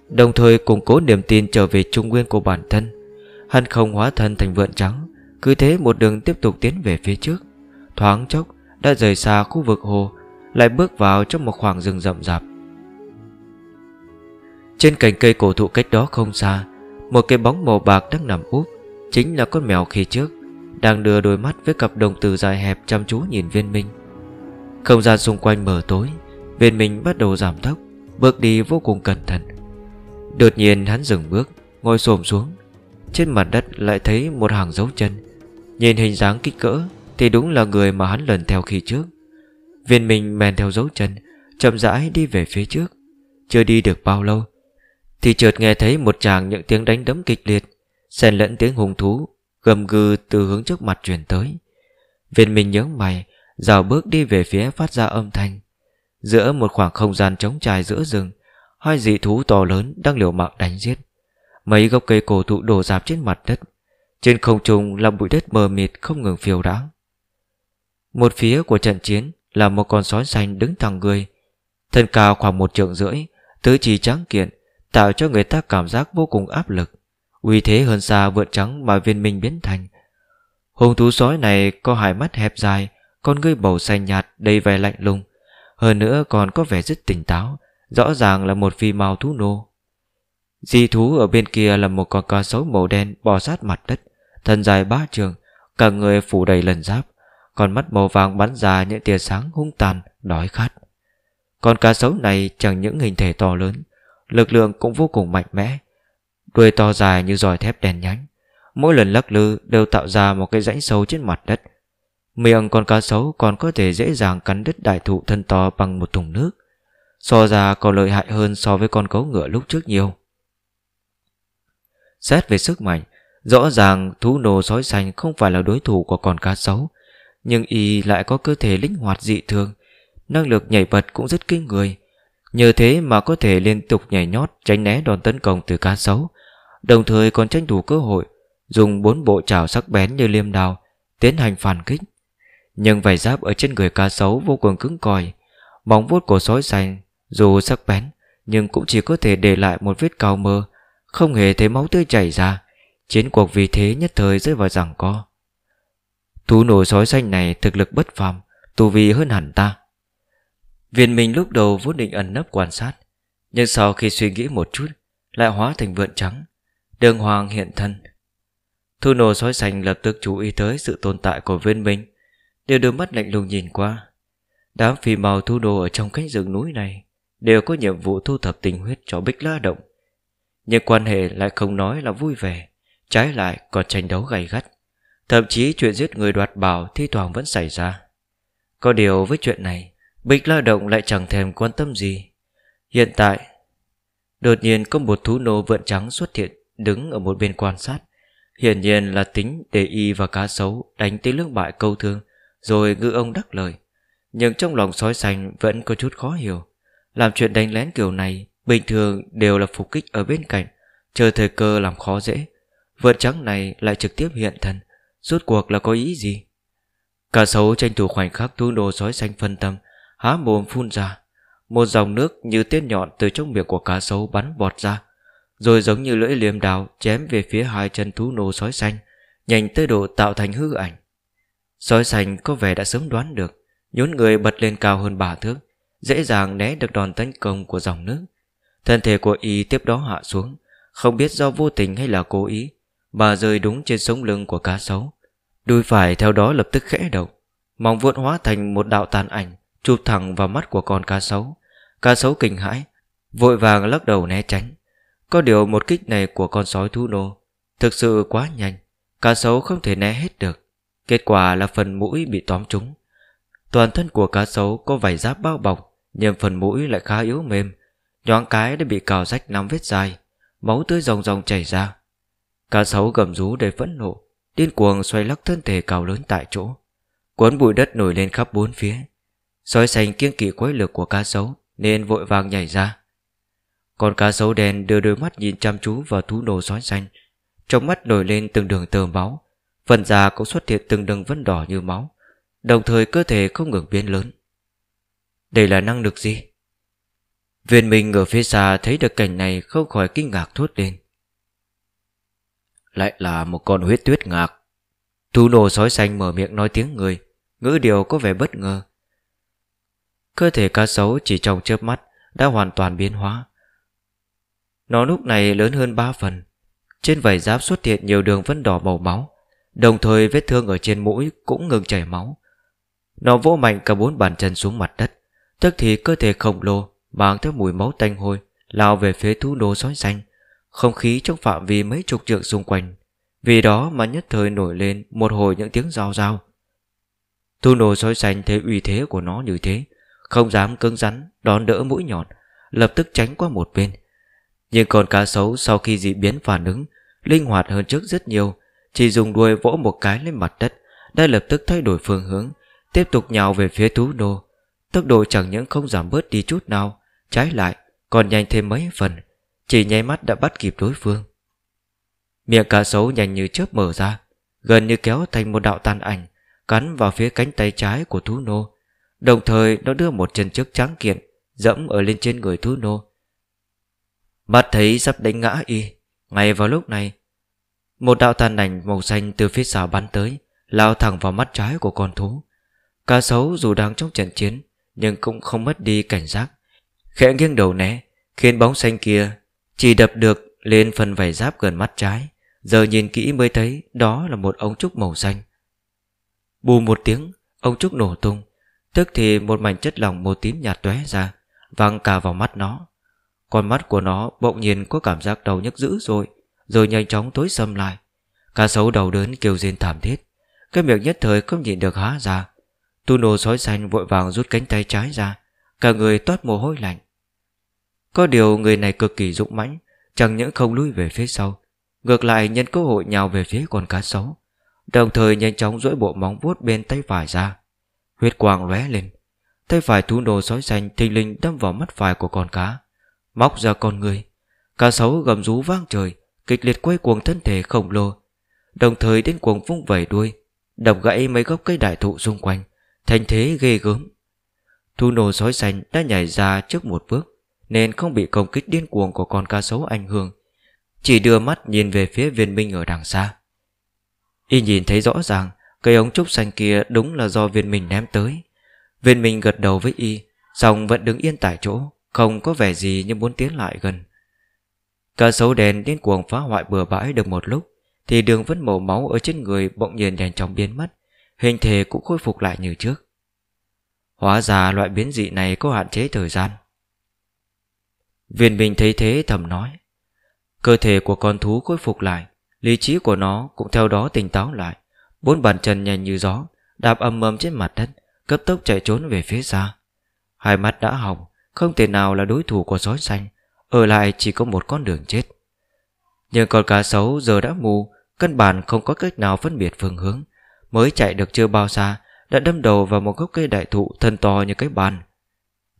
S1: Đồng thời củng cố niềm tin trở về trung nguyên của bản thân Hân không hóa thân thành vượn trắng Cứ thế một đường tiếp tục tiến về phía trước Thoáng chốc đã rời xa khu vực hồ Lại bước vào trong một khoảng rừng rậm rạp Trên cành cây cổ thụ cách đó không xa Một cái bóng màu bạc đang nằm úp Chính là con mèo khi trước đang đưa đôi mắt với cặp đồng tử dài hẹp chăm chú nhìn viên minh Không gian xung quanh mở tối Viên minh bắt đầu giảm tốc Bước đi vô cùng cẩn thận Đột nhiên hắn dừng bước Ngồi xổm xuống Trên mặt đất lại thấy một hàng dấu chân Nhìn hình dáng kích cỡ Thì đúng là người mà hắn lần theo khi trước Viên minh men theo dấu chân Chậm rãi đi về phía trước Chưa đi được bao lâu Thì chợt nghe thấy một chàng những tiếng đánh đấm kịch liệt Xen lẫn tiếng hùng thú gầm gừ từ hướng trước mặt truyền tới. Viên Minh nhớ mày, dào bước đi về phía phát ra âm thanh. Giữa một khoảng không gian trống trải giữa rừng, hai dị thú to lớn đang liều mạng đánh giết. Mấy gốc cây cổ thụ đổ dạp trên mặt đất, trên không trung là bụi đất mờ mịt không ngừng phiêu đãng. Một phía của trận chiến là một con sói xanh đứng thẳng người, thân cao khoảng một trượng rưỡi, tứ chi trắng kiện, tạo cho người ta cảm giác vô cùng áp lực uy thế hơn xa vượn trắng mà viên minh biến thành. Hùng thú sói này có hai mắt hẹp dài, con ngươi bầu xanh nhạt đầy vẻ lạnh lùng, hơn nữa còn có vẻ rất tỉnh táo, rõ ràng là một phi mao thú nô. Di thú ở bên kia là một con cá sấu màu đen bò sát mặt đất, thân dài ba trường, cả người phủ đầy lần giáp, còn mắt màu vàng bắn ra những tia sáng hung tàn, đói khát. Con cá sấu này chẳng những hình thể to lớn, lực lượng cũng vô cùng mạnh mẽ, đuôi to dài như giòi thép đèn nhánh. Mỗi lần lắc lư đều tạo ra một cái rãnh sâu trên mặt đất. Miệng con cá sấu còn có thể dễ dàng cắn đứt đại thụ thân to bằng một thùng nước. So ra còn lợi hại hơn so với con cấu ngựa lúc trước nhiều. Xét về sức mạnh, rõ ràng thú nô sói xanh không phải là đối thủ của con cá sấu, nhưng y lại có cơ thể linh hoạt dị thường, năng lực nhảy bật cũng rất kinh người. Nhờ thế mà có thể liên tục nhảy nhót tránh né đòn tấn công từ cá sấu, Đồng thời còn tranh thủ cơ hội Dùng bốn bộ chảo sắc bén như liêm đào Tiến hành phản kích Nhưng vải giáp ở trên người cá sấu vô cùng cứng còi Móng vuốt của sói xanh Dù sắc bén Nhưng cũng chỉ có thể để lại một vết cao mơ Không hề thấy máu tươi chảy ra Chiến cuộc vì thế nhất thời rơi vào giằng co Thú nổ sói xanh này thực lực bất phàm Tù vi hơn hẳn ta Viên mình lúc đầu vốn định ẩn nấp quan sát Nhưng sau khi suy nghĩ một chút Lại hóa thành vượn trắng đường hoàng hiện thân. Thu nổ sói sành lập tức chú ý tới sự tồn tại của viên minh, đều đôi mắt lạnh lùng nhìn qua. Đám phì màu thu đồ ở trong cánh rừng núi này đều có nhiệm vụ thu thập tình huyết cho Bích La Động. Nhưng quan hệ lại không nói là vui vẻ, trái lại còn tranh đấu gay gắt. Thậm chí chuyện giết người đoạt bảo thi thoảng vẫn xảy ra. Có điều với chuyện này, Bích La Động lại chẳng thèm quan tâm gì. Hiện tại, đột nhiên có một thú nô vượn trắng xuất hiện đứng ở một bên quan sát Hiển nhiên là tính để y và cá sấu đánh tới lương bại câu thương Rồi ngư ông đắc lời Nhưng trong lòng sói xanh vẫn có chút khó hiểu Làm chuyện đánh lén kiểu này Bình thường đều là phục kích ở bên cạnh Chờ thời cơ làm khó dễ Vượt trắng này lại trực tiếp hiện thân, Rốt cuộc là có ý gì Cá sấu tranh thủ khoảnh khắc thu đồ sói xanh phân tâm Há mồm phun ra Một dòng nước như tiết nhọn từ trong miệng của cá sấu bắn bọt ra rồi giống như lưỡi liềm đào chém về phía hai chân thú nô sói xanh, nhanh tới độ tạo thành hư ảnh. Sói xanh có vẻ đã sớm đoán được, nhốn người bật lên cao hơn bà thước, dễ dàng né được đòn tấn công của dòng nước. Thân thể của y tiếp đó hạ xuống, không biết do vô tình hay là cố ý, mà rơi đúng trên sống lưng của cá sấu. Đuôi phải theo đó lập tức khẽ động, mong vượn hóa thành một đạo tàn ảnh, chụp thẳng vào mắt của con cá sấu. Cá sấu kinh hãi, vội vàng lắc đầu né tránh. Có điều một kích này của con sói thú nô Thực sự quá nhanh Cá sấu không thể né hết được Kết quả là phần mũi bị tóm trúng Toàn thân của cá sấu có vảy giáp bao bọc Nhưng phần mũi lại khá yếu mềm Nhoáng cái đã bị cào rách năm vết dài Máu tươi ròng ròng chảy ra Cá sấu gầm rú để phẫn nộ Điên cuồng xoay lắc thân thể cào lớn tại chỗ Cuốn bụi đất nổi lên khắp bốn phía Sói xanh kiêng kỵ quấy lực của cá sấu Nên vội vàng nhảy ra con cá sấu đen đưa đôi mắt nhìn chăm chú vào thú nô sói xanh Trong mắt nổi lên từng đường tơ máu Phần da cũng xuất hiện từng đường vân đỏ như máu Đồng thời cơ thể không ngừng biến lớn Đây là năng lực gì? Viên mình ở phía xa thấy được cảnh này không khỏi kinh ngạc thốt lên Lại là một con huyết tuyết ngạc Thú nô sói xanh mở miệng nói tiếng người Ngữ điệu có vẻ bất ngờ Cơ thể cá sấu chỉ trong chớp mắt Đã hoàn toàn biến hóa nó lúc này lớn hơn 3 phần Trên vảy giáp xuất hiện nhiều đường vân đỏ màu máu Đồng thời vết thương ở trên mũi cũng ngừng chảy máu Nó vỗ mạnh cả bốn bàn chân xuống mặt đất Tức thì cơ thể khổng lồ Mang theo mùi máu tanh hôi Lao về phía thú đô sói xanh Không khí trong phạm vi mấy chục trượng xung quanh Vì đó mà nhất thời nổi lên Một hồi những tiếng rao rao Thu nô sói xanh thấy uy thế của nó như thế Không dám cứng rắn Đón đỡ mũi nhọn Lập tức tránh qua một bên nhưng con cá sấu sau khi dị biến phản ứng Linh hoạt hơn trước rất nhiều Chỉ dùng đuôi vỗ một cái lên mặt đất Đã lập tức thay đổi phương hướng Tiếp tục nhào về phía thú nô Tốc độ chẳng những không giảm bớt đi chút nào Trái lại còn nhanh thêm mấy phần Chỉ nháy mắt đã bắt kịp đối phương Miệng cá sấu nhanh như chớp mở ra Gần như kéo thành một đạo tàn ảnh Cắn vào phía cánh tay trái của thú nô Đồng thời nó đưa một chân trước trắng kiện Dẫm ở lên trên người thú nô Mắt thấy sắp đánh ngã y Ngay vào lúc này Một đạo tàn ảnh màu xanh từ phía sau bắn tới Lao thẳng vào mắt trái của con thú Cá sấu dù đang trong trận chiến Nhưng cũng không mất đi cảnh giác Khẽ nghiêng đầu né Khiến bóng xanh kia chỉ đập được Lên phần vảy giáp gần mắt trái Giờ nhìn kỹ mới thấy Đó là một ống trúc màu xanh Bù một tiếng Ống trúc nổ tung Tức thì một mảnh chất lỏng màu tím nhạt tóe ra Văng cả vào mắt nó con mắt của nó bỗng nhiên có cảm giác đau nhức dữ rồi Rồi nhanh chóng tối sầm lại Cá sấu đầu đớn kêu rên thảm thiết Cái miệng nhất thời không nhìn được há ra Tuno sói xanh vội vàng rút cánh tay trái ra Cả người toát mồ hôi lạnh Có điều người này cực kỳ dũng mãnh Chẳng những không lui về phía sau Ngược lại nhân cơ hội nhào về phía con cá sấu Đồng thời nhanh chóng duỗi bộ móng vuốt bên tay phải ra Huyết quang lóe lên Tay phải Tuno sói xanh thình linh đâm vào mắt phải của con cá Móc ra con người Cá sấu gầm rú vang trời Kịch liệt quay cuồng thân thể khổng lồ Đồng thời đến cuồng vung vẩy đuôi Đập gãy mấy gốc cây đại thụ xung quanh Thành thế ghê gớm Thu nổ sói xanh đã nhảy ra trước một bước Nên không bị công kích điên cuồng của con cá sấu ảnh hưởng Chỉ đưa mắt nhìn về phía viên minh ở đằng xa Y nhìn thấy rõ ràng Cây ống trúc xanh kia đúng là do viên minh ném tới Viên minh gật đầu với Y Xong vẫn đứng yên tại chỗ không có vẻ gì như muốn tiến lại gần Cả xấu đèn đến cuồng phá hoại bừa bãi được một lúc Thì đường vẫn màu máu ở trên người bỗng nhiên đèn chóng biến mất Hình thể cũng khôi phục lại như trước Hóa ra loại biến dị này có hạn chế thời gian Viên Minh thấy thế thầm nói Cơ thể của con thú khôi phục lại Lý trí của nó cũng theo đó tỉnh táo lại Bốn bàn chân nhanh như gió Đạp âm mầm trên mặt đất Cấp tốc chạy trốn về phía xa Hai mắt đã hỏng không thể nào là đối thủ của sói xanh Ở lại chỉ có một con đường chết Nhưng con cá sấu giờ đã mù Căn bản không có cách nào phân biệt phương hướng Mới chạy được chưa bao xa Đã đâm đầu vào một gốc cây đại thụ thân to như cái bàn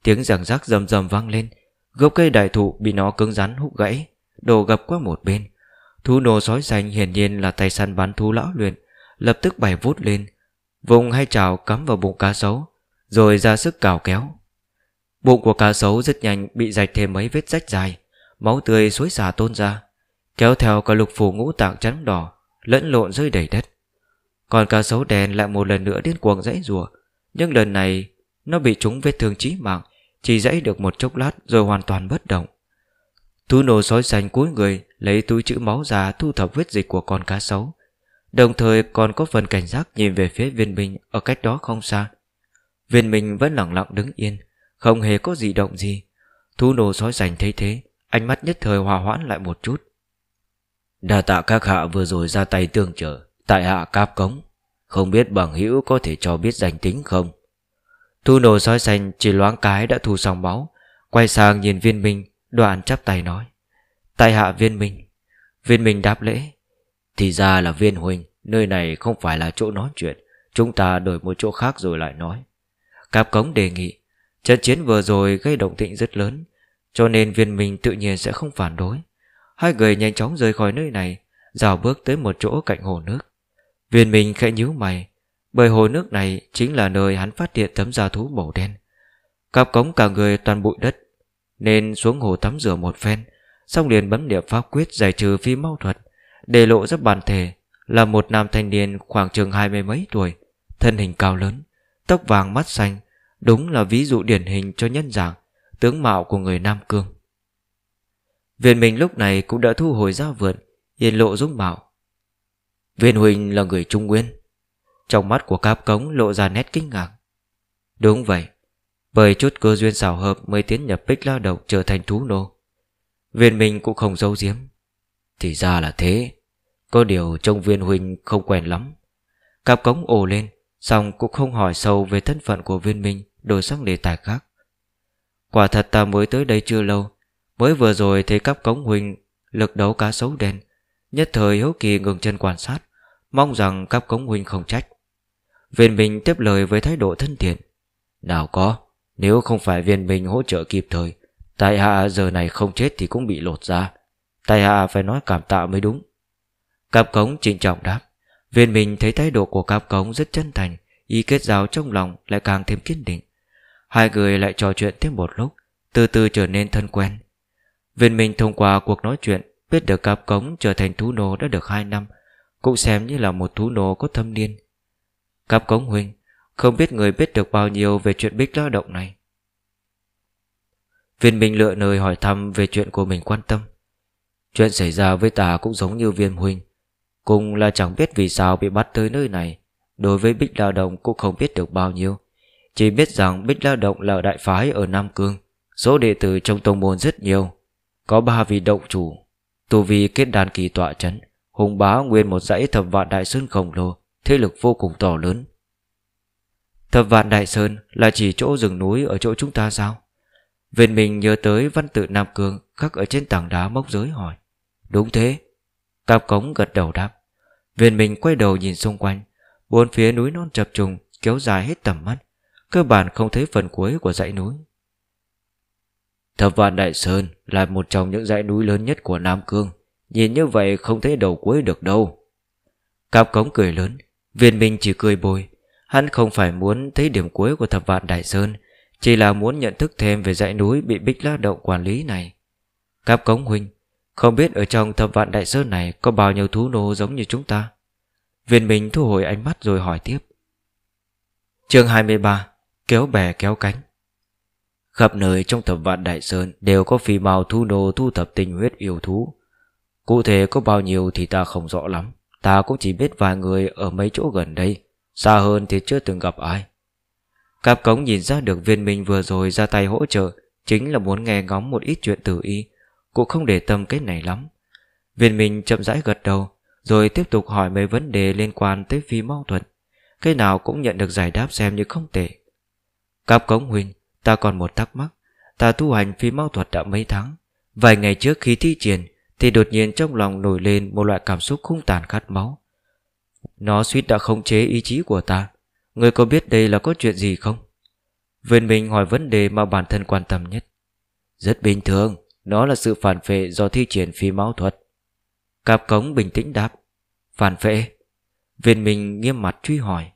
S1: Tiếng giảng rác rầm rầm vang lên Gốc cây đại thụ bị nó cứng rắn hút gãy Đổ gập qua một bên Thú nô sói xanh hiển nhiên là tay săn bắn thú lão luyện Lập tức bày vút lên Vùng hai chảo cắm vào bụng cá sấu Rồi ra sức cào kéo Bụng của cá sấu rất nhanh bị rạch thêm mấy vết rách dài Máu tươi suối xả tôn ra Kéo theo cả lục phủ ngũ tạng trắng đỏ Lẫn lộn rơi đầy đất Còn cá sấu đen lại một lần nữa điên cuồng dãy rùa Nhưng lần này Nó bị trúng vết thương chí mạng Chỉ dãy được một chốc lát rồi hoàn toàn bất động Thú nổ sói xanh cuối người Lấy túi chữ máu ra thu thập vết dịch của con cá sấu Đồng thời còn có phần cảnh giác nhìn về phía viên minh Ở cách đó không xa Viên minh vẫn lặng lặng đứng yên không hề có gì động gì Thu nô sói sành thấy thế Ánh mắt nhất thời hòa hoãn lại một chút Đà tạ các hạ vừa rồi ra tay tương trở Tại hạ cáp cống Không biết bằng hữu có thể cho biết danh tính không Thu nổ sói xanh chỉ loáng cái đã thu xong máu Quay sang nhìn viên minh Đoạn chắp tay nói Tại hạ viên minh Viên minh đáp lễ Thì ra là viên huynh Nơi này không phải là chỗ nói chuyện Chúng ta đổi một chỗ khác rồi lại nói Cáp cống đề nghị Trận chiến vừa rồi gây động tĩnh rất lớn Cho nên viên mình tự nhiên sẽ không phản đối Hai người nhanh chóng rời khỏi nơi này Rào bước tới một chỗ cạnh hồ nước Viên mình khẽ nhíu mày Bởi hồ nước này chính là nơi hắn phát hiện tấm da thú màu đen Cạp cống cả người toàn bụi đất Nên xuống hồ tắm rửa một phen Xong liền bấm niệm pháp quyết giải trừ phi mau thuật Để lộ ra bản thể Là một nam thanh niên khoảng chừng hai mươi mấy tuổi Thân hình cao lớn Tóc vàng mắt xanh Đúng là ví dụ điển hình cho nhân dạng Tướng mạo của người Nam Cương Viện mình lúc này cũng đã thu hồi ra vườn Hiền lộ dung mạo Viên Huỳnh là người Trung Nguyên Trong mắt của cáp cống lộ ra nét kinh ngạc Đúng vậy Bởi chút cơ duyên xảo hợp Mới tiến nhập bích La động trở thành thú nô Viên mình cũng không giấu giếm Thì ra là thế Có điều trông viên huynh không quen lắm Cáp cống ồ lên Xong cũng không hỏi sâu về thân phận của viên minh Đổi sang đề tài khác Quả thật ta mới tới đây chưa lâu Mới vừa rồi thấy các cống huynh Lực đấu cá sấu đen Nhất thời hiếu kỳ ngừng chân quan sát Mong rằng các cống huynh không trách Viên Minh tiếp lời với thái độ thân thiện Nào có Nếu không phải viên Minh hỗ trợ kịp thời Tài hạ giờ này không chết thì cũng bị lột ra Tài hạ phải nói cảm tạ mới đúng Cáp cống trịnh trọng đáp Viên Minh thấy thái độ của cáp cống rất chân thành Ý kết giáo trong lòng lại càng thêm kiên định Hai người lại trò chuyện thêm một lúc Từ từ trở nên thân quen Viên Minh thông qua cuộc nói chuyện Biết được cạp cống trở thành thú nô đã được 2 năm Cũng xem như là một thú nô có thâm niên Cạp cống huynh Không biết người biết được bao nhiêu Về chuyện bích lao động này Viên Minh lựa nơi hỏi thăm Về chuyện của mình quan tâm Chuyện xảy ra với ta cũng giống như viên huynh Cùng là chẳng biết vì sao bị bắt tới nơi này Đối với bích lao động cũng không biết được bao nhiêu chỉ biết rằng Bích lao Động là đại phái ở Nam Cương Số đệ tử trong tông môn rất nhiều Có ba vị động chủ Tu vi kết đàn kỳ tọa chấn Hùng bá nguyên một dãy thập vạn đại sơn khổng lồ Thế lực vô cùng to lớn Thập vạn đại sơn Là chỉ chỗ rừng núi ở chỗ chúng ta sao Viên mình nhớ tới văn tự Nam Cương Khắc ở trên tảng đá mốc giới hỏi Đúng thế Tạp cống gật đầu đáp Viên mình quay đầu nhìn xung quanh Bốn phía núi non chập trùng kéo dài hết tầm mắt Cơ bản không thấy phần cuối của dãy núi Thập Vạn Đại Sơn là một trong những dãy núi lớn nhất của Nam Cương Nhìn như vậy không thấy đầu cuối được đâu Cạp cống cười lớn Viên Minh chỉ cười bồi Hắn không phải muốn thấy điểm cuối của Thập Vạn Đại Sơn Chỉ là muốn nhận thức thêm về dãy núi bị Bích Lá Động quản lý này Cạp cống huynh Không biết ở trong Thập Vạn Đại Sơn này có bao nhiêu thú nô giống như chúng ta Viên Minh thu hồi ánh mắt rồi hỏi tiếp chương 23 kéo bè kéo cánh. Khắp nơi trong thập vạn đại sơn đều có phi màu thu đồ thu thập tinh huyết yêu thú. Cụ thể có bao nhiêu thì ta không rõ lắm. Ta cũng chỉ biết vài người ở mấy chỗ gần đây, xa hơn thì chưa từng gặp ai. Cạp cống nhìn ra được viên minh vừa rồi ra tay hỗ trợ, chính là muốn nghe ngóng một ít chuyện tử y, cũng không để tâm cái này lắm. Viên minh chậm rãi gật đầu, rồi tiếp tục hỏi mấy vấn đề liên quan tới phi mau thuật. Cái nào cũng nhận được giải đáp xem như không tệ. Cáp cống huynh Ta còn một thắc mắc Ta tu hành phi mau thuật đã mấy tháng Vài ngày trước khi thi triển Thì đột nhiên trong lòng nổi lên một loại cảm xúc khung tàn khát máu Nó suýt đã khống chế ý chí của ta Người có biết đây là có chuyện gì không? Viên Minh hỏi vấn đề mà bản thân quan tâm nhất Rất bình thường Nó là sự phản phệ do thi triển phi mau thuật Cáp cống bình tĩnh đáp Phản phệ Viên Minh nghiêm mặt truy hỏi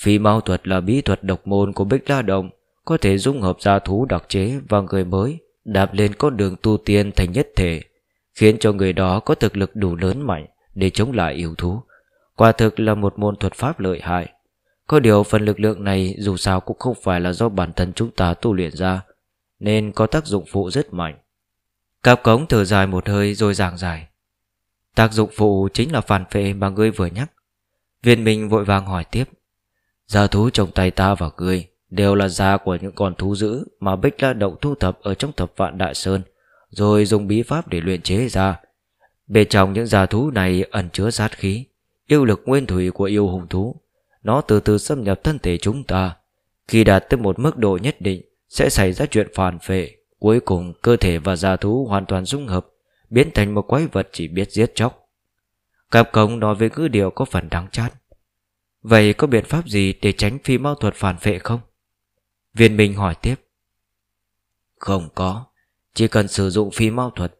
S1: Phi mau thuật là bí thuật độc môn của Bích La Động, có thể dung hợp gia thú đặc chế và người mới, đạp lên con đường tu tiên thành nhất thể, khiến cho người đó có thực lực đủ lớn mạnh để chống lại yêu thú. Quả thực là một môn thuật pháp lợi hại. Có điều phần lực lượng này dù sao cũng không phải là do bản thân chúng ta tu luyện ra, nên có tác dụng phụ rất mạnh. Cạp cống thở dài một hơi rồi giảng giải. Tác dụng phụ chính là phản phệ mà ngươi vừa nhắc. Viên Minh vội vàng hỏi tiếp. Gia thú trong tay ta và ngươi Đều là da của những con thú dữ Mà Bích La Động thu thập ở trong thập vạn đại sơn Rồi dùng bí pháp để luyện chế ra bề trong những gia thú này ẩn chứa sát khí Yêu lực nguyên thủy của yêu hùng thú Nó từ từ xâm nhập thân thể chúng ta Khi đạt tới một mức độ nhất định Sẽ xảy ra chuyện phản phệ Cuối cùng cơ thể và gia thú hoàn toàn dung hợp Biến thành một quái vật chỉ biết giết chóc Cạp cống nói với ngữ điệu có phần đáng chát Vậy có biện pháp gì để tránh phi mau thuật phản vệ không? Viên Minh hỏi tiếp Không có Chỉ cần sử dụng phi mau thuật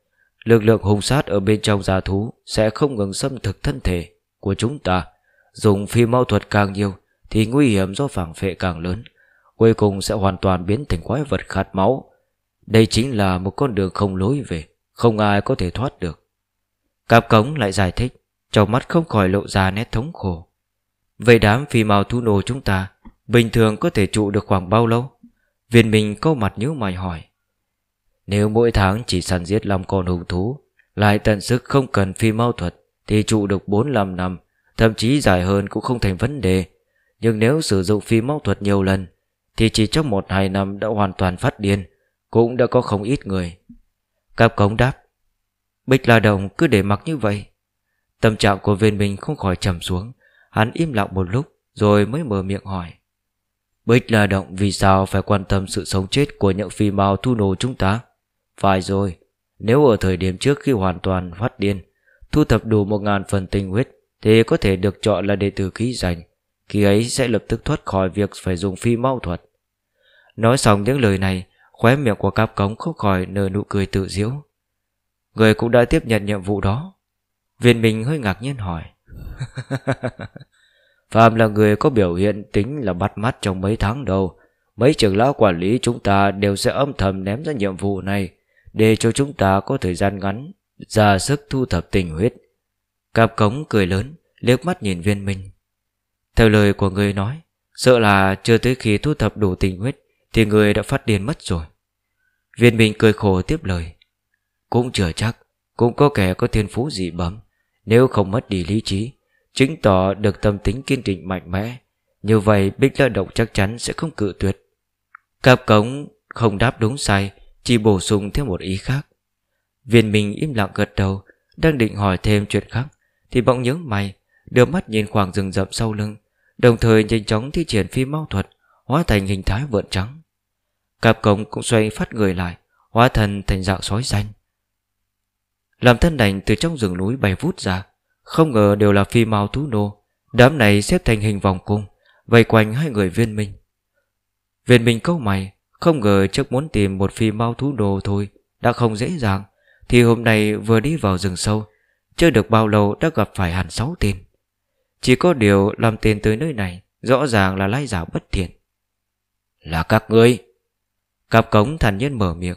S1: Lực lượng hùng sát ở bên trong giả thú Sẽ không ngừng xâm thực thân thể Của chúng ta Dùng phi mau thuật càng nhiều Thì nguy hiểm do phản vệ càng lớn Cuối cùng sẽ hoàn toàn biến thành quái vật khát máu Đây chính là một con đường không lối về Không ai có thể thoát được Cạp cống lại giải thích Trong mắt không khỏi lộ ra nét thống khổ về đám phi màu thu nô chúng ta Bình thường có thể trụ được khoảng bao lâu Viên mình câu mặt nhíu mày hỏi Nếu mỗi tháng chỉ săn giết lòng con hùng thú Lại tận sức không cần phi mau thuật Thì trụ được 4-5 năm Thậm chí dài hơn cũng không thành vấn đề Nhưng nếu sử dụng phi mau thuật nhiều lần Thì chỉ trong 1-2 năm đã hoàn toàn phát điên Cũng đã có không ít người Cáp cống đáp bịch La Đồng cứ để mặc như vậy Tâm trạng của viên mình không khỏi trầm xuống Hắn im lặng một lúc Rồi mới mở miệng hỏi Bích là động vì sao phải quan tâm sự sống chết Của những phi mao thu nổ chúng ta Phải rồi Nếu ở thời điểm trước khi hoàn toàn phát điên Thu thập đủ một ngàn phần tinh huyết Thì có thể được chọn là đệ tử khí dành Khi ấy sẽ lập tức thoát khỏi việc Phải dùng phi mau thuật Nói xong những lời này Khóe miệng của cáp cống không khỏi nở nụ cười tự diễu Người cũng đã tiếp nhận nhiệm vụ đó Viên mình hơi ngạc nhiên hỏi Phạm là người có biểu hiện tính là bắt mắt trong mấy tháng đầu. Mấy trưởng lão quản lý chúng ta đều sẽ âm thầm ném ra nhiệm vụ này để cho chúng ta có thời gian ngắn ra sức thu thập tình huyết. Cạp cống cười lớn, liếc mắt nhìn viên minh. Theo lời của người nói, sợ là chưa tới khi thu thập đủ tình huyết thì người đã phát điên mất rồi. Viên minh cười khổ tiếp lời. Cũng chưa chắc, cũng có kẻ có thiên phú gì bấm. Nếu không mất đi lý trí Chứng tỏ được tâm tính kiên định mạnh mẽ Như vậy Bích Lao Động chắc chắn sẽ không cự tuyệt Cạp cống không đáp đúng sai Chỉ bổ sung thêm một ý khác Viên mình im lặng gật đầu Đang định hỏi thêm chuyện khác Thì bỗng nhớ mày Đưa mắt nhìn khoảng rừng rậm sau lưng Đồng thời nhanh chóng thi triển phi mau thuật Hóa thành hình thái vượn trắng Cạp cống cũng xoay phát người lại Hóa thần thành dạng sói xanh làm thân ảnh từ trong rừng núi bay vút ra Không ngờ đều là phi mau thú nô Đám này xếp thành hình vòng cung Vây quanh hai người viên minh Viên minh câu mày Không ngờ trước muốn tìm một phi mau thú nô thôi Đã không dễ dàng Thì hôm nay vừa đi vào rừng sâu Chưa được bao lâu đã gặp phải hẳn sáu tên Chỉ có điều làm tên tới nơi này Rõ ràng là lai giả bất thiện Là các ngươi Cạp cống thản nhiên mở miệng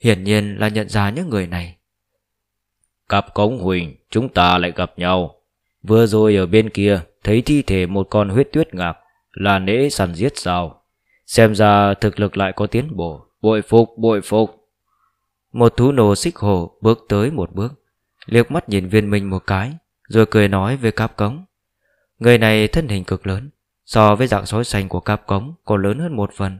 S1: Hiển nhiên là nhận ra những người này Cặp cống huỳnh, chúng ta lại gặp nhau. Vừa rồi ở bên kia, thấy thi thể một con huyết tuyết ngạc, là nễ săn giết sao. Xem ra thực lực lại có tiến bộ, bội phục, bội phục. Một thú nổ xích hổ bước tới một bước, liếc mắt nhìn viên mình một cái, rồi cười nói với cáp cống. Người này thân hình cực lớn, so với dạng sói xanh của cáp cống còn lớn hơn một phần.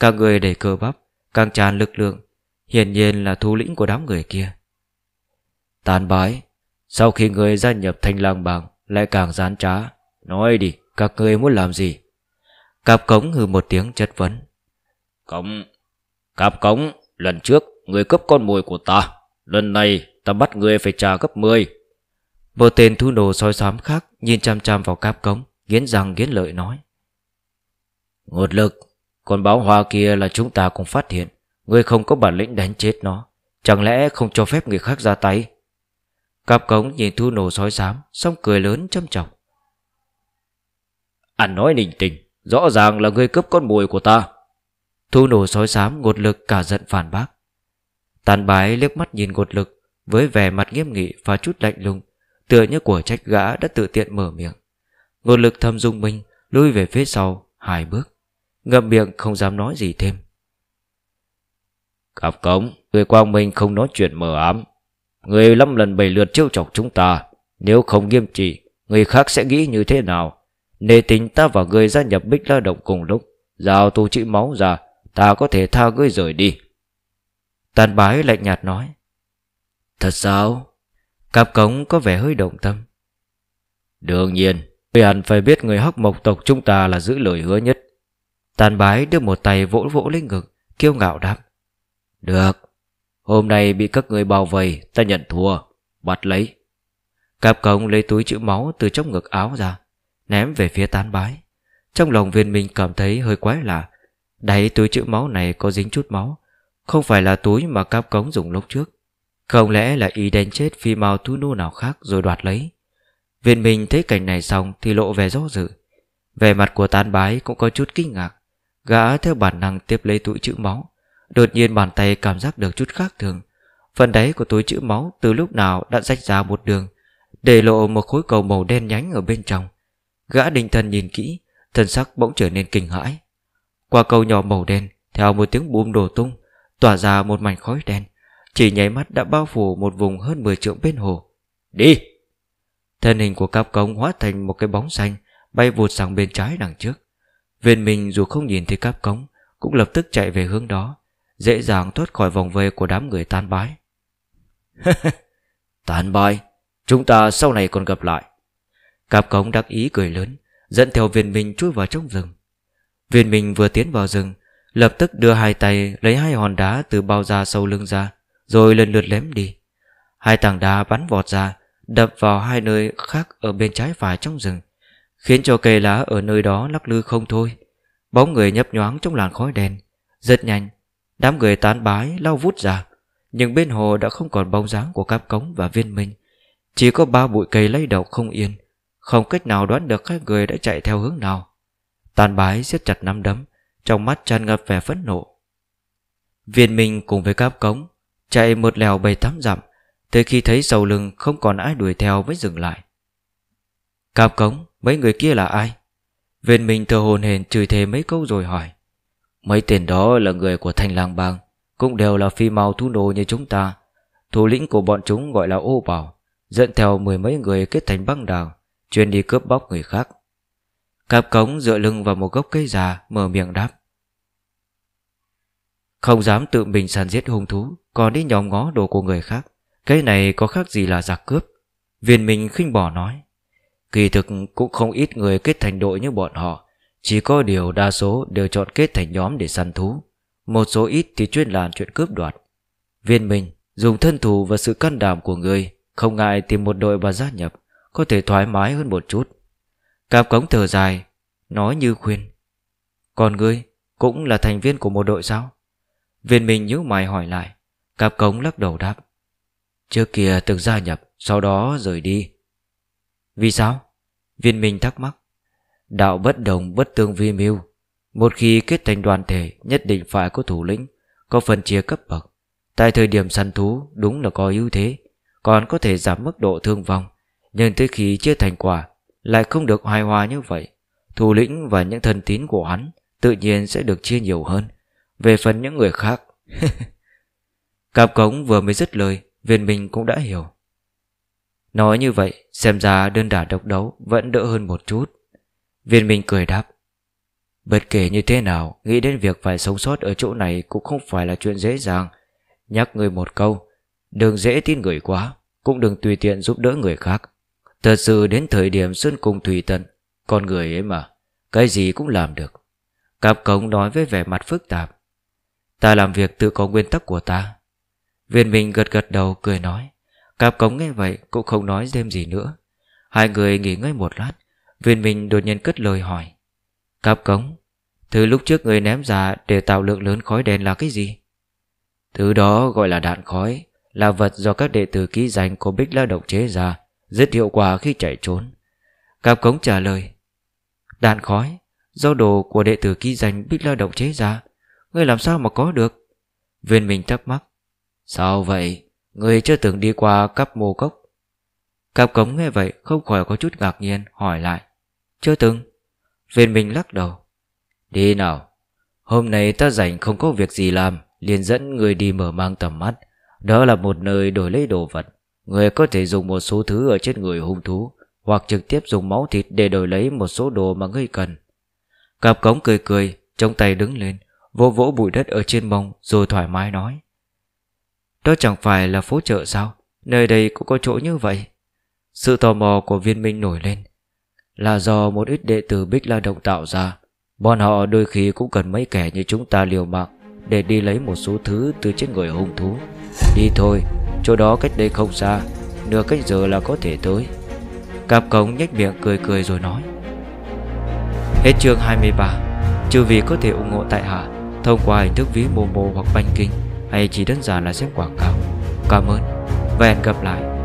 S1: Càng người đầy cơ bắp, càng tràn lực lượng, hiển nhiên là thủ lĩnh của đám người kia tàn bái Sau khi người gia nhập thanh lang bảng Lại càng gián trá Nói đi các người muốn làm gì Cạp cống hừ một tiếng chất vấn Cống Cạp cống lần trước Người cướp con mồi của ta Lần này ta bắt người phải trả gấp 10 Một tên thu nổ soi xám khác Nhìn chăm chăm vào cáp cống Nghiến răng nghiến lợi nói Ngột lực Con báo hoa kia là chúng ta cũng phát hiện Ngươi không có bản lĩnh đánh chết nó Chẳng lẽ không cho phép người khác ra tay Cạp cống nhìn thu nổ sói xám Xong cười lớn châm trọng Ăn nói nình tình Rõ ràng là người cướp con mồi của ta Thu nổ sói xám ngột lực cả giận phản bác Tàn bái liếc mắt nhìn ngột lực Với vẻ mặt nghiêm nghị và chút lạnh lùng Tựa như của trách gã đã tự tiện mở miệng Ngột lực thầm dung minh, Lui về phía sau hai bước Ngậm miệng không dám nói gì thêm Cạp cống Người quang minh không nói chuyện mờ ám Người lăm lần bảy lượt trêu chọc chúng ta Nếu không nghiêm trị Người khác sẽ nghĩ như thế nào Nề tính ta và người gia nhập bích la động cùng lúc Giao tu chữ máu ra Ta có thể tha ngươi rời đi Tàn bái lạnh nhạt nói Thật sao Cạp cống có vẻ hơi động tâm Đương nhiên Người hẳn phải biết người hắc mộc tộc chúng ta là giữ lời hứa nhất Tàn bái đưa một tay vỗ vỗ lên ngực Kiêu ngạo đáp Được Hôm nay bị các người bao vây Ta nhận thua Bắt lấy Cạp cống lấy túi chữ máu từ trong ngực áo ra Ném về phía tán bái Trong lòng viên minh cảm thấy hơi quái lạ Đáy túi chữ máu này có dính chút máu Không phải là túi mà cáp cống dùng lúc trước Không lẽ là ý đánh chết phi mau thú nô nào khác rồi đoạt lấy Viên minh thấy cảnh này xong thì lộ vẻ rõ dự Vẻ mặt của tán bái cũng có chút kinh ngạc Gã theo bản năng tiếp lấy túi chữ máu Đột nhiên bàn tay cảm giác được chút khác thường Phần đáy của túi chữ máu từ lúc nào đã rách ra một đường Để lộ một khối cầu màu đen nhánh ở bên trong Gã đình thần nhìn kỹ Thần sắc bỗng trở nên kinh hãi Qua cầu nhỏ màu đen Theo một tiếng bùm đổ tung Tỏa ra một mảnh khói đen Chỉ nháy mắt đã bao phủ một vùng hơn 10 trượng bên hồ Đi Thân hình của cáp cống hóa thành một cái bóng xanh Bay vụt sang bên trái đằng trước Viên mình dù không nhìn thấy cáp cống Cũng lập tức chạy về hướng đó dễ dàng thoát khỏi vòng vây của đám người tan bái. tan bái, chúng ta sau này còn gặp lại. Cạp cống đắc ý cười lớn, dẫn theo viên minh chui vào trong rừng. Viên minh vừa tiến vào rừng, lập tức đưa hai tay lấy hai hòn đá từ bao da sâu lưng ra, rồi lần lượt lém đi. Hai tảng đá bắn vọt ra, đập vào hai nơi khác ở bên trái phải trong rừng, khiến cho cây lá ở nơi đó lắc lư không thôi. Bóng người nhấp nhoáng trong làn khói đèn, rất nhanh Đám người tán bái lao vút ra Nhưng bên hồ đã không còn bóng dáng của cáp cống và viên minh Chỉ có ba bụi cây lay đầu không yên Không cách nào đoán được hai người đã chạy theo hướng nào Tàn bái siết chặt nắm đấm Trong mắt tràn ngập vẻ phẫn nộ Viên minh cùng với cáp cống Chạy một lèo bảy tám dặm Tới khi thấy sầu lưng không còn ai đuổi theo mới dừng lại Cáp cống Mấy người kia là ai Viên minh thờ hồn hền chửi thề mấy câu rồi hỏi Mấy tên đó là người của thành làng bang Cũng đều là phi mau thú nô như chúng ta Thủ lĩnh của bọn chúng gọi là ô bảo Dẫn theo mười mấy người kết thành băng đảng Chuyên đi cướp bóc người khác Cạp cống dựa lưng vào một gốc cây già Mở miệng đáp Không dám tự mình săn giết hung thú Còn đi nhóm ngó đồ của người khác Cái này có khác gì là giặc cướp Viên mình khinh bỏ nói Kỳ thực cũng không ít người kết thành đội như bọn họ chỉ có điều đa số đều chọn kết thành nhóm để săn thú Một số ít thì chuyên làm chuyện cướp đoạt Viên minh dùng thân thủ và sự can đảm của người Không ngại tìm một đội và gia nhập Có thể thoải mái hơn một chút Cạp cống thở dài Nói như khuyên Còn ngươi cũng là thành viên của một đội sao Viên minh nhíu mày hỏi lại Cạp cống lắc đầu đáp Trước kia từng gia nhập Sau đó rời đi Vì sao Viên minh thắc mắc Đạo bất đồng bất tương vi mưu Một khi kết thành đoàn thể Nhất định phải có thủ lĩnh Có phân chia cấp bậc Tại thời điểm săn thú đúng là có ưu thế Còn có thể giảm mức độ thương vong Nhưng tới khi chia thành quả Lại không được hài hòa như vậy Thủ lĩnh và những thân tín của hắn Tự nhiên sẽ được chia nhiều hơn Về phần những người khác Cạp cống vừa mới dứt lời Viên minh cũng đã hiểu Nói như vậy Xem ra đơn đả độc đấu Vẫn đỡ hơn một chút Viên Minh cười đáp Bất kể như thế nào Nghĩ đến việc phải sống sót ở chỗ này Cũng không phải là chuyện dễ dàng Nhắc người một câu Đừng dễ tin người quá Cũng đừng tùy tiện giúp đỡ người khác Thật sự đến thời điểm xuân cùng tùy tận Con người ấy mà Cái gì cũng làm được Cạp cống nói với vẻ mặt phức tạp Ta làm việc tự có nguyên tắc của ta Viên Minh gật gật đầu cười nói Cạp cống nghe vậy cũng không nói thêm gì nữa Hai người nghỉ ngơi một lát Viên Minh đột nhiên cất lời hỏi Cáp cống Thứ lúc trước người ném ra để tạo lượng lớn khói đen là cái gì? Thứ đó gọi là đạn khói Là vật do các đệ tử ký danh của Bích La động chế ra Rất hiệu quả khi chạy trốn Cáp cống trả lời Đạn khói Do đồ của đệ tử ký danh Bích La động chế ra Người làm sao mà có được? Viên Minh thắc mắc Sao vậy? Người chưa từng đi qua cắp mô cốc Cáp cống nghe vậy không khỏi có chút ngạc nhiên Hỏi lại chưa từng Viên Minh lắc đầu Đi nào Hôm nay ta rảnh không có việc gì làm liền dẫn người đi mở mang tầm mắt Đó là một nơi đổi lấy đồ vật Người có thể dùng một số thứ ở trên người hung thú Hoặc trực tiếp dùng máu thịt để đổi lấy một số đồ mà người cần cặp cống cười cười Trong tay đứng lên vỗ vỗ bụi đất ở trên mông Rồi thoải mái nói Đó chẳng phải là phố chợ sao Nơi đây cũng có chỗ như vậy Sự tò mò của viên minh nổi lên là do một ít đệ tử Bích La Động tạo ra. Bọn họ đôi khi cũng cần mấy kẻ như chúng ta liều mạng để đi lấy một số thứ từ trên người hung thú. Đi thôi, chỗ đó cách đây không xa, nửa cách giờ là có thể tới. Cạp cống nhếch miệng cười cười rồi nói. Hết chương 23, Trừ vị có thể ủng hộ tại hạ thông qua hình thức ví Momo hoặc banh kinh hay chỉ đơn giản là xếp quảng cáo. Cảm ơn và hẹn gặp lại.